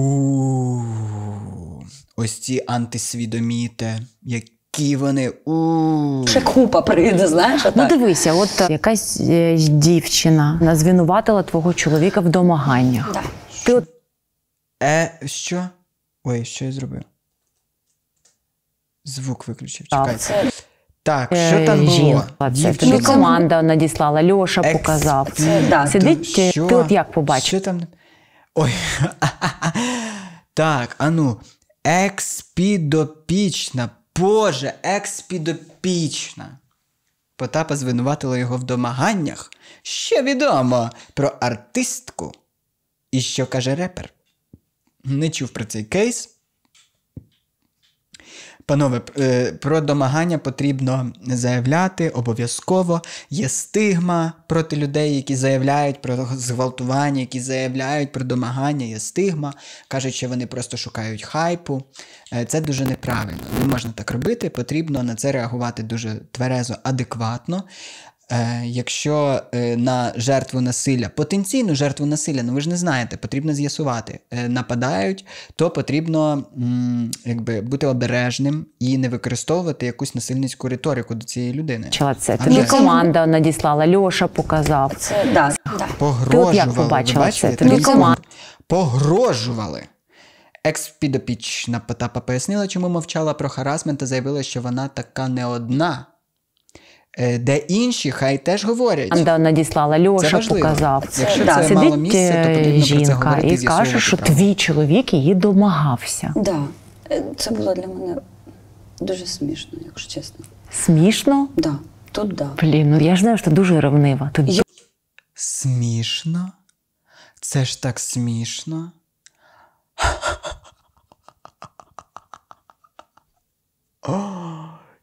Ось ці антисвідоміти, які вони у ще купа прийде. Знаєш, ну
дивися, от е, якась е, дівчина звинуватила твого чоловіка в домаганнях.
Ти от Е, що? Ой, що я зробив? Звук виключив. Чекайте. Так, е, що там було? Це тобі команда
надіслала, Льоша Екс... показав. Це, да, Сидить, то, що? ти от як побачив? Що там? Ой.
так, ану. Експідопічна. Боже, експідопічна. Потапа звинуватила його в домаганнях. Що відомо про артистку. І що каже репер? не чув про цей кейс. Панове, е, про домагання потрібно заявляти обов'язково. Є стигма проти людей, які заявляють про зґвалтування, які заявляють про домагання, є стигма. Кажуть, що вони просто шукають хайпу. Е, це дуже неправильно. Не можна так робити, потрібно на це реагувати дуже тверезо, адекватно. Е, якщо е, на жертву насилля, потенційну жертву насилля, ну ви ж не знаєте, потрібно з'ясувати, е, нападають, то потрібно якби бути обережним і не використовувати якусь насильницьку риторику до цієї людини. Чого це а тобі команда
надіслала, Льоша показав. Це, да,
Погрожували. Ти як побачила ви це? Тобі Погрожували. Екс-підопічна Потапа пояснила, чому мовчала про харасмент та заявила, що вона така не одна. Е, де інші хай теж говорять. Анда надіслала Льоша, це показав. Якщо да. це Сидить мало місця, то жінка про
це е, і каже, що правда. твій чоловік її домагався. Так, да. Е, це було для мене
дуже смішно, якщо чесно.
Смішно? Так. Да.
Тут да. Блін,
ну я ж знаю, що
ти дуже ревнива. Тут... Я... Смішно? Це ж так смішно.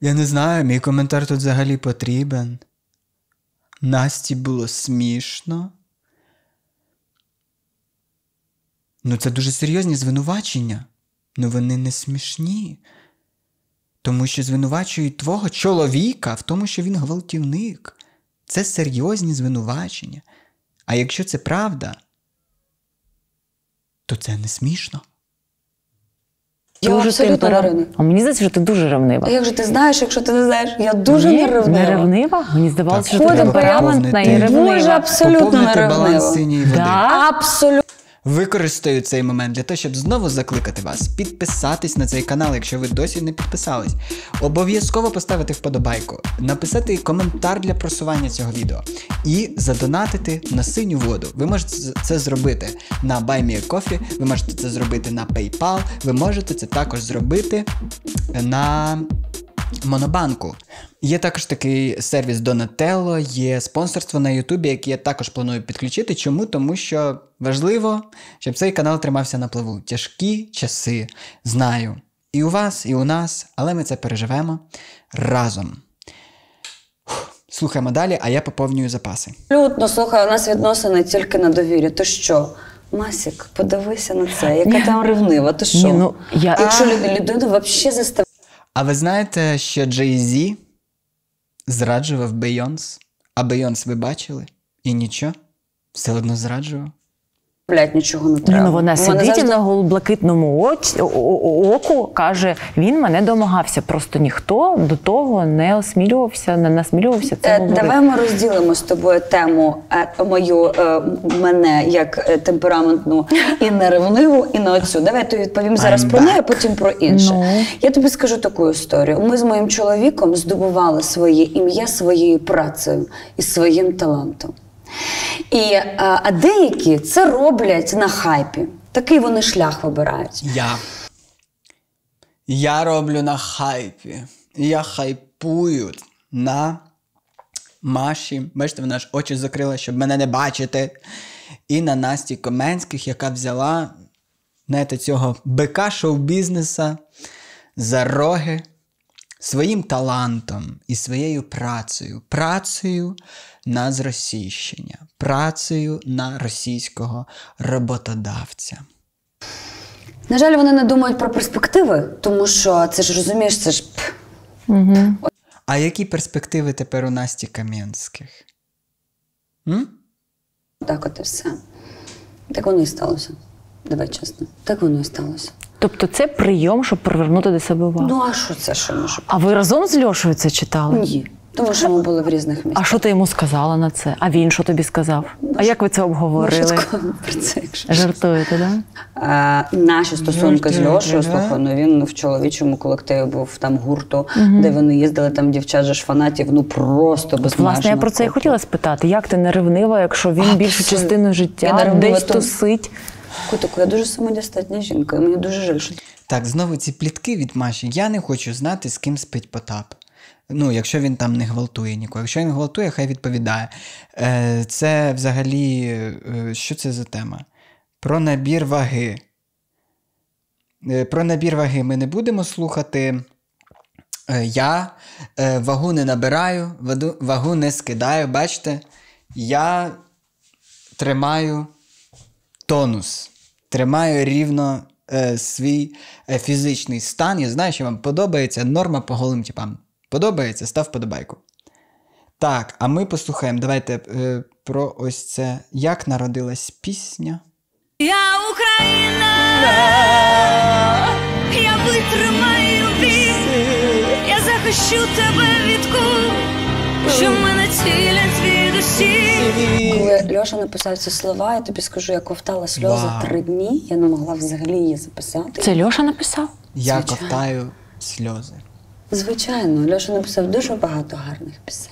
Я не знаю, мій коментар тут взагалі потрібен. Насті було смішно. Ну, це дуже серйозні звинувачення. Ну вони не смішні. Тому що звинувачують твого чоловіка в тому, що він гвалтівник. Це серйозні звинувачення. А якщо це правда, то це не смішно дуже абсолютно ревнива. А мені здається,
що ти дуже ревнива. А як же
ти знаєш, якщо ти не знаєш, я дуже не ревнива. Не ревнива?
Мені здавалося, що ти
темпераментна і ревнива. Боже, абсолютно не ревнива. баланс синій води. Да? Абсолютно
використаю цей момент для того, щоб знову закликати вас підписатись на цей канал, якщо ви досі не підписались. Обов'язково поставити вподобайку, написати коментар для просування цього відео і задонатити на синю воду. Ви можете це зробити на BuyMeACoffee, ви можете це зробити на PayPal, ви можете це також зробити на. Монобанку. Є також такий сервіс Donatello, є спонсорство на Ютубі, яке я також планую підключити. Чому? Тому що важливо, щоб цей канал тримався на плаву. Тяжкі часи знаю. І у вас, і у нас, але ми це переживемо разом. Слухаємо далі, а я поповнюю запаси.
Абсолютно, ну слухай, у нас відносини тільки на довірі. То що? Масік, подивися на це, яка там ревнива, то що? Ні, ну, я... Якщо людину взагалі заставляє.
А ви знаєте, що Джей Зі зраджував Бейонс? А Бейонс ви бачили? І нічого? Все одно зраджував? Блять нічого не ну, треба. Ну, вона, вона завжди... на
блакитному оч... оку, каже, він мене домагався. Просто ніхто до того не осмілювався, не насмілювався. Це давай ми
розділимо з тобою тему е, мою е, мене як е, темпераментну і на і на оцю. Давай то відповім зараз I'm про неї, а потім про інше. No. Ну. Я тобі скажу таку історію. Ми з моїм чоловіком здобували своє ім'я своєю працею і своїм талантом. І, а, е, а деякі це роблять на хайпі. Такий вони шлях вибирають.
Я. Я роблю на хайпі. Я хайпую на Маші. Бачите, вона ж очі закрила, щоб мене не бачити. І на Насті Коменських, яка взяла знаєте, цього бика шоу-бізнеса за роги своїм талантом і своєю працею. Працею на зросійщення, працею на російського роботодавця.
На жаль, вони не думають про перспективи, тому що це ж розумієш, це ж. Угу.
А які перспективи тепер у Насті Кам'янських? М?
Так, от і все. Так воно і сталося. Давай чесно. Так воно і сталося.
Тобто це прийом, щоб привернути до себе увагу? Ну, а
що це що може?
А ви разом з Льошою це читали? Ні.
Тому що ми були в різних
місцях. А що ти йому сказала на це? А він що тобі сказав? а як ви це обговорили?
про це, якщо
Жартуєте, так?
Да? Наші стосунки з Льошею, да? слухай, ну він в чоловічому колективі був там гурту, угу. де вони їздили, там дівчат же ж фанатів, ну просто без Власне, я про це і
хотіла спитати. Як ти не ревнива, якщо він а, більшу частину життя я десь тому...
тусить? Котику, я дуже самодостатня жінка, і мені дуже жаль. Що... Так, знову ці плітки від Маші. Я не хочу знати, з ким спить Потап. Ну, якщо він там не гвалтує нікого. Якщо він гвалтує, хай відповідає. Е, Це взагалі, е, що це за тема? Про набір ваги. Е, про набір ваги ми не будемо слухати. Е, я вагу не набираю, вагу не скидаю. Бачите? Я тримаю тонус, тримаю рівно свій фізичний стан. Я знаю, що вам подобається норма по голим типам. Подобається, став подобайку. Так, а ми послухаємо. Давайте е, про ось це. Як народилась пісня?
Я
Україна, я витримаю біль, я захищу тебе від кул, що мене цілять від душі. Коли Льоша написав ці слова, я тобі скажу, я ковтала сльози Вау. три дні. Я не могла взагалі її записати.
Це Льоша написав? Я Звичайно. ковтаю сльози.
Звичайно, Льоша написав дуже багато гарних пісень.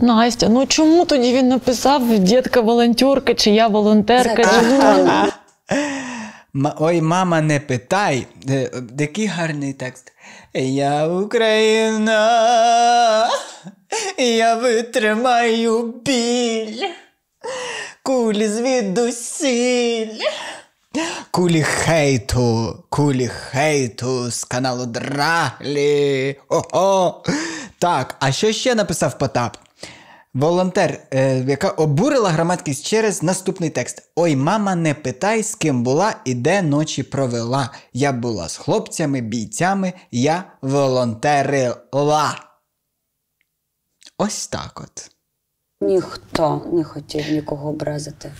Настя, ну чому тоді він написав дітка волонтерка чи я волонтерка? Чи...
Ой, мама, не питай. Е, який гарний текст. Я Україна, я витримаю біль, кулі звідусіль. Кулі хейту, кулі хейту з каналу Драглі. Ого! Так, а що ще написав Потап? Волонтер, е, яка обурила громадськість через наступний текст: Ой, мама, не питай, з ким була і де ночі провела. Я була з хлопцями, бійцями, я волонтерила. Ось так от.
Ніхто не хотів нікого образити.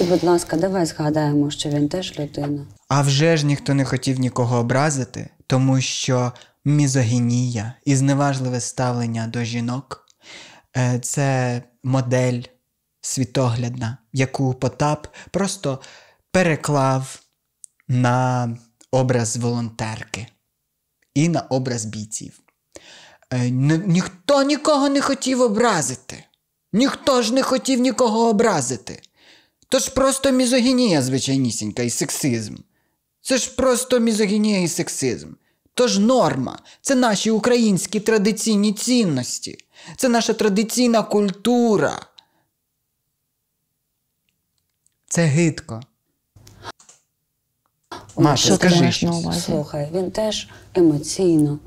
І, будь ласка, давай згадаємо, що він теж людина.
А вже ж ніхто не хотів нікого образити, тому що мізогінія і зневажливе ставлення до жінок е, це модель світоглядна, яку Потап просто переклав на образ волонтерки і на образ бійців. Е, ніхто нікого не хотів образити. Ніхто ж не хотів нікого образити. ж просто мізогінія звичайнісінька і сексизм. Це ж просто мізогінія і сексизм. То ж норма, це наші українські традиційні цінності, це наша традиційна культура. Це гидко. Маша, скажи. щось. Слухай,
він теж емоційно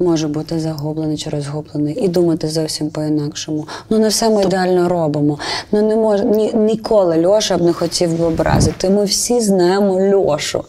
може бути загублений чи розгублений і думати зовсім по-інакшому. Ну не все ми Тоб... ідеально робимо. Ну не може ні ніколи Льоша б не хотів би образити. Ми всі знаємо Льошу.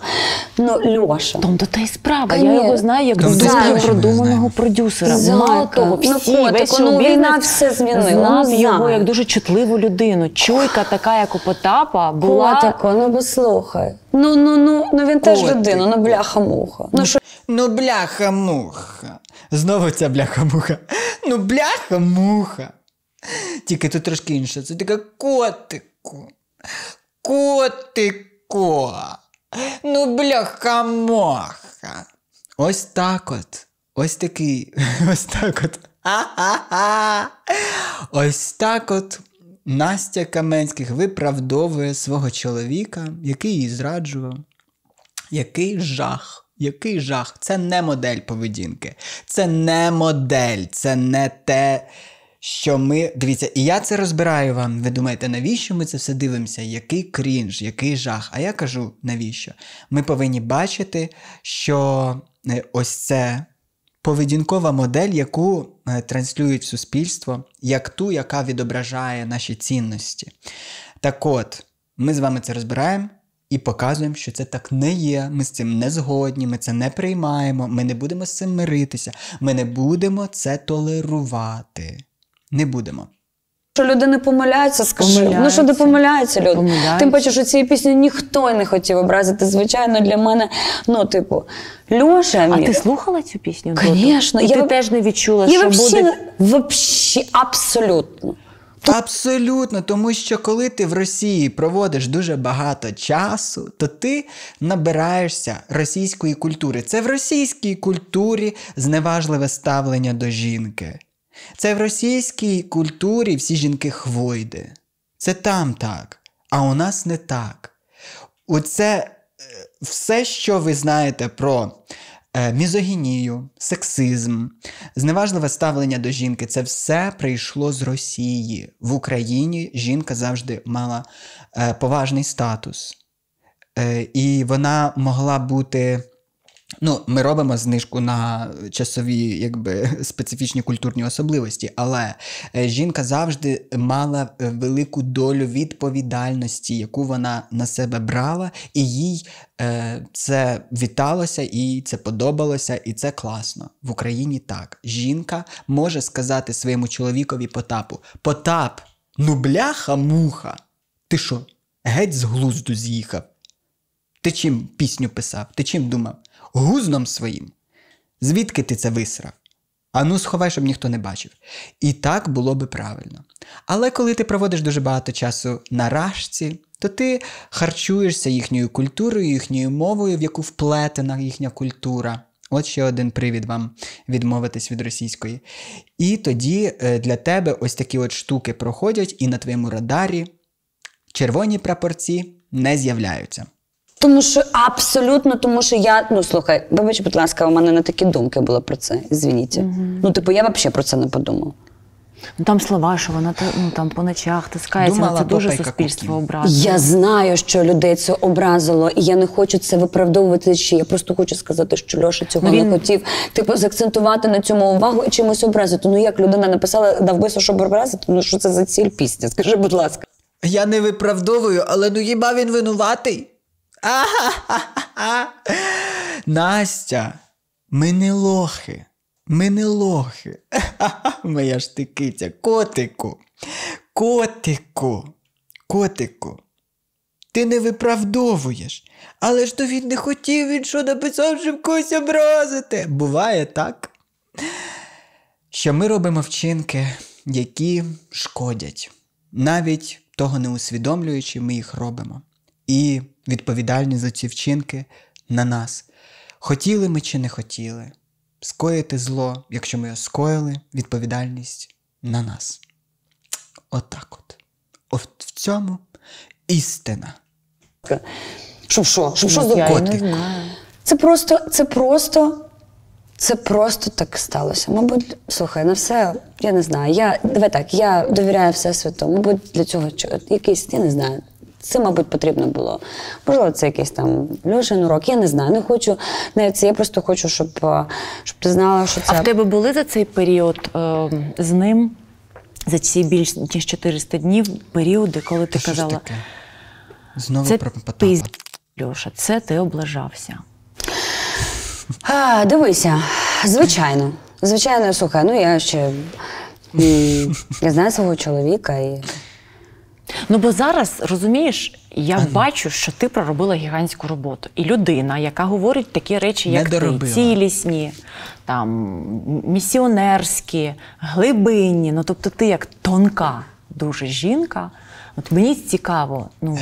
Ну Льоша. Том то та й справа. А я його знаю як дуже
продуманого продюсера. Мало того, ну, всі, ну, весь ну, війна все змінила. Знав ну, його як дуже чутливу людину. Чуйка така, як у Потапа, була Котико, ну послухай.
Ну ну ну ну він теж людина, ну бляха-муха. Ну,
що... ну бляха-муха. Знову ця бляха-муха. Ну бляха-муха. Тільки тут трошки інше. Це таке котику. Котику. Ну бляха-муха. Ось так от. Ось такий. Ось так от. А-а-а. Ось так от Настя Каменських виправдовує свого чоловіка, який її зраджував. Який жах! Який жах? Це не модель поведінки. Це не модель, це не те, що ми. Дивіться, і я це розбираю вам. Ви думаєте, навіщо ми це все дивимося? Який крінж, який жах? А я кажу, навіщо? Ми повинні бачити, що е, ось це поведінкова модель, яку е, транслюють суспільство, як ту, яка відображає наші цінності. Так от, ми з вами це розбираємо. І показуємо, що це так не є. Ми з цим не згодні, ми це не приймаємо, ми не будемо з цим миритися, ми не будемо це толерувати. Не будемо. Що
люди не помиляються, скажи. Ну що не помиляються люди? Помиляються. Тим паче, що цієї пісні ніхто не хотів образити. Звичайно, для мене, ну, типу, Льоша. А ти слухала
цю пісню? Звісно. я... ти теж не відчула, я що вообще, буде.
Взагалі, абсолютно. Абсолютно, тому що коли ти в Росії проводиш дуже багато часу, то ти набираєшся російської культури. Це в російській культурі зневажливе ставлення до жінки. Це в російській культурі всі жінки хвойди. Це там так, а у нас не так. Оце е, все, що ви знаєте про е, мізогінію, сексизм, зневажливе ставлення до жінки це все прийшло з Росії. В Україні жінка завжди мала е, поважний статус. І вона могла бути. Ну, ми робимо знижку на часові, якби специфічні культурні особливості, але е, жінка завжди мала е, велику долю відповідальності, яку вона на себе брала, і їй е, це віталося, і це подобалося, і це класно. В Україні так. Жінка може сказати своєму чоловікові потапу: Потап, ну бляха, муха! Ти що, геть з глузду з'їхав? Ти чим пісню писав? Ти чим думав? гузном своїм. Звідки ти це висрав? Ану, сховай, щоб ніхто не бачив. І так було би правильно. Але коли ти проводиш дуже багато часу на рашці, то ти харчуєшся їхньою культурою, їхньою мовою, в яку вплетена їхня культура. От ще один привід вам відмовитись від російської. І тоді е, для тебе ось такі от штуки проходять, і на твоєму радарі червоні прапорці не з'являються. Тому що абсолютно, тому що я ну слухай, вибач, будь ласка, у мене не такі думки були про
це. Звініться. mm Ну, типу, я взагалі про це не подумала.
Ну Там слова, що вона ну, там по ночах тискається, Думала, це дуже суспільство образило. Я
знаю, що людей це образило, і я не хочу це виправдовувати. Чи я просто хочу сказати, що Льоша цього ну, Він... не хотів. Типу, заакцентувати на цьому увагу і чимось образити. Ну як людина написала навбису, щоб образити, ну що це за ціль
пісня? Скажи, будь ласка. Я не виправдовую, але ну хіба він винуватий? А-ха-ха-ха. Настя, ми не лохи. Ми не лохи. Моя ж ти китя. Котику. Котику. Котику. Ти не виправдовуєш. Але ж то він не хотів, він що написав, щоб когось образити. Буває так. Що ми робимо вчинки, які шкодять. Навіть того не усвідомлюючи, ми їх робимо. І відповідальність за ці вчинки на нас. Хотіли ми чи не хотіли скоїти зло, якщо ми його скоїли, відповідальність на нас. Отак от, от. В цьому істина. Щоб що? Щоб що за котик?
Це просто, це просто, це просто так сталося. Мабуть, слухай, на ну все, я не знаю. Я давай так, я довіряю все святому. Мабуть, для цього якийсь, я не знаю. Це, мабуть, потрібно було. Можливо, це якийсь там Льошин урок. Я не знаю, не хочу навіть це. Я просто хочу, щоб е, щоб ти знала,
що це. А в тебе були за цей період е, з ним, за ці більш ніж 400 днів періоди, коли ти Та казала. Знову це про пиз... Льоша, це ти облажався. А, Дивися, звичайно.
Звичайно, слухай, ну я ще я знаю свого чоловіка
і. Ну бо зараз розумієш, я ага. бачу, що ти проробила гігантську роботу, і людина, яка говорить такі речі, як ти, цілісні, там місіонерські, глибинні. Ну тобто, ти як тонка, дуже жінка. От мені цікаво, ну,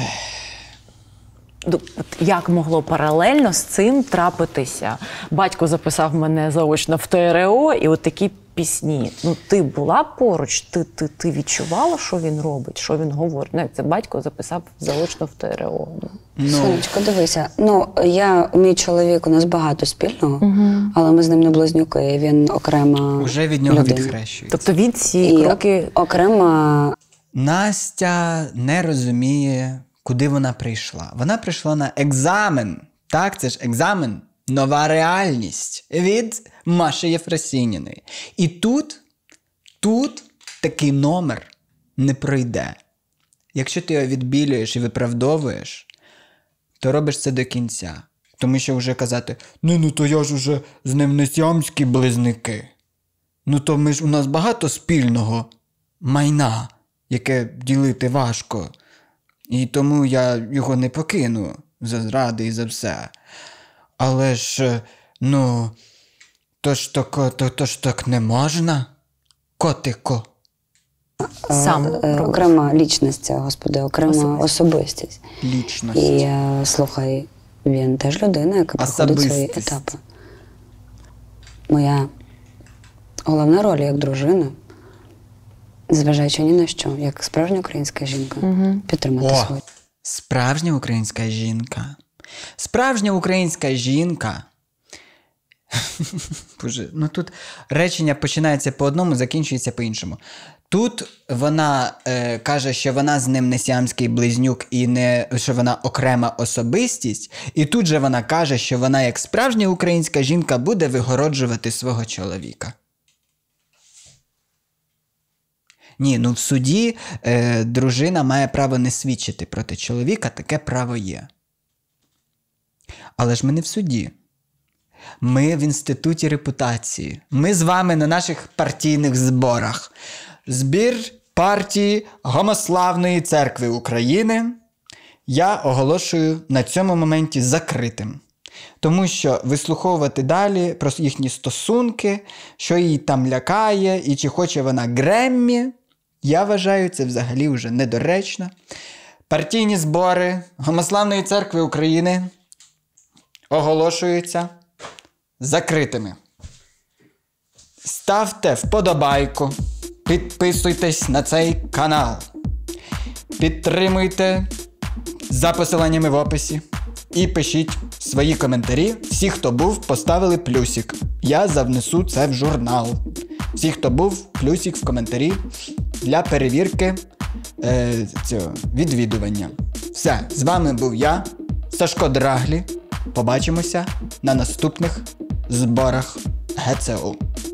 ну от як могло паралельно з цим трапитися. Батько записав мене заочно в ТРО, і от такі пісні. Ну ти була поруч, ти ти, ти відчувала, що він робить, що він говорить. Навіть це батько записав заочно в ТРО. Ну. Сонечко, дивися.
Ну я мій чоловік у нас багато спільного, угу. але ми з ним не близнюки.
Він окрема Уже від нього відхрещується. Тобто він ці І кроки окрема Настя не розуміє, куди вона прийшла. Вона прийшла на екзамен. Так, це ж екзамен, нова реальність від Маші Єфросініної. І тут, тут такий номер не пройде. Якщо ти його відбілюєш і виправдовуєш, то робиш це до кінця. Тому що вже казати: ну ну то я ж уже з ним не сіамські близники. Ну то ми ж у нас багато спільного майна, яке ділити важко. І тому я його не покину за зради і за все. Але ж, е, ну. То ж так, то, то ж так не можна, котико. Сам е, е, окрема
лічність, господи, окрема особистість. особистість. Лічність. І е, слухай, він теж людина, яка проходить свої етапи. Моя головна роль як дружина, зважаючи ні на що, як
справжня українська жінка, угу. підтримати свою. Справжня українська жінка. Справжня українська жінка Боже, ну тут речення починається по одному, закінчується по іншому. Тут вона е, каже, що вона з ним не сіамський близнюк і не що вона окрема особистість. І тут же вона каже, що вона, як справжня українська жінка, буде вигороджувати свого чоловіка. Ні, ну в суді е, дружина має право не свідчити проти чоловіка, таке право є. Але ж ми не в суді. Ми в інституті репутації. Ми з вами на наших партійних зборах. Збір партії Гомославної церкви України. Я оголошую на цьому моменті закритим. Тому що вислуховувати далі про їхні стосунки, що її там лякає, і чи хоче вона Греммі, я вважаю, це взагалі вже недоречно. Партійні збори Гомославної церкви України оголошуються закритими. Ставте вподобайку, підписуйтесь на цей канал, підтримуйте за посиланнями в описі і пишіть свої коментарі. Всі, хто був, поставили плюсик. Я завнесу це в журнал. Всі, хто був, плюсик в коментарі для перевірки е, цього відвідування. Все, з вами був я, Сашко Драглі. Побачимося на наступних зборах ГЦУ.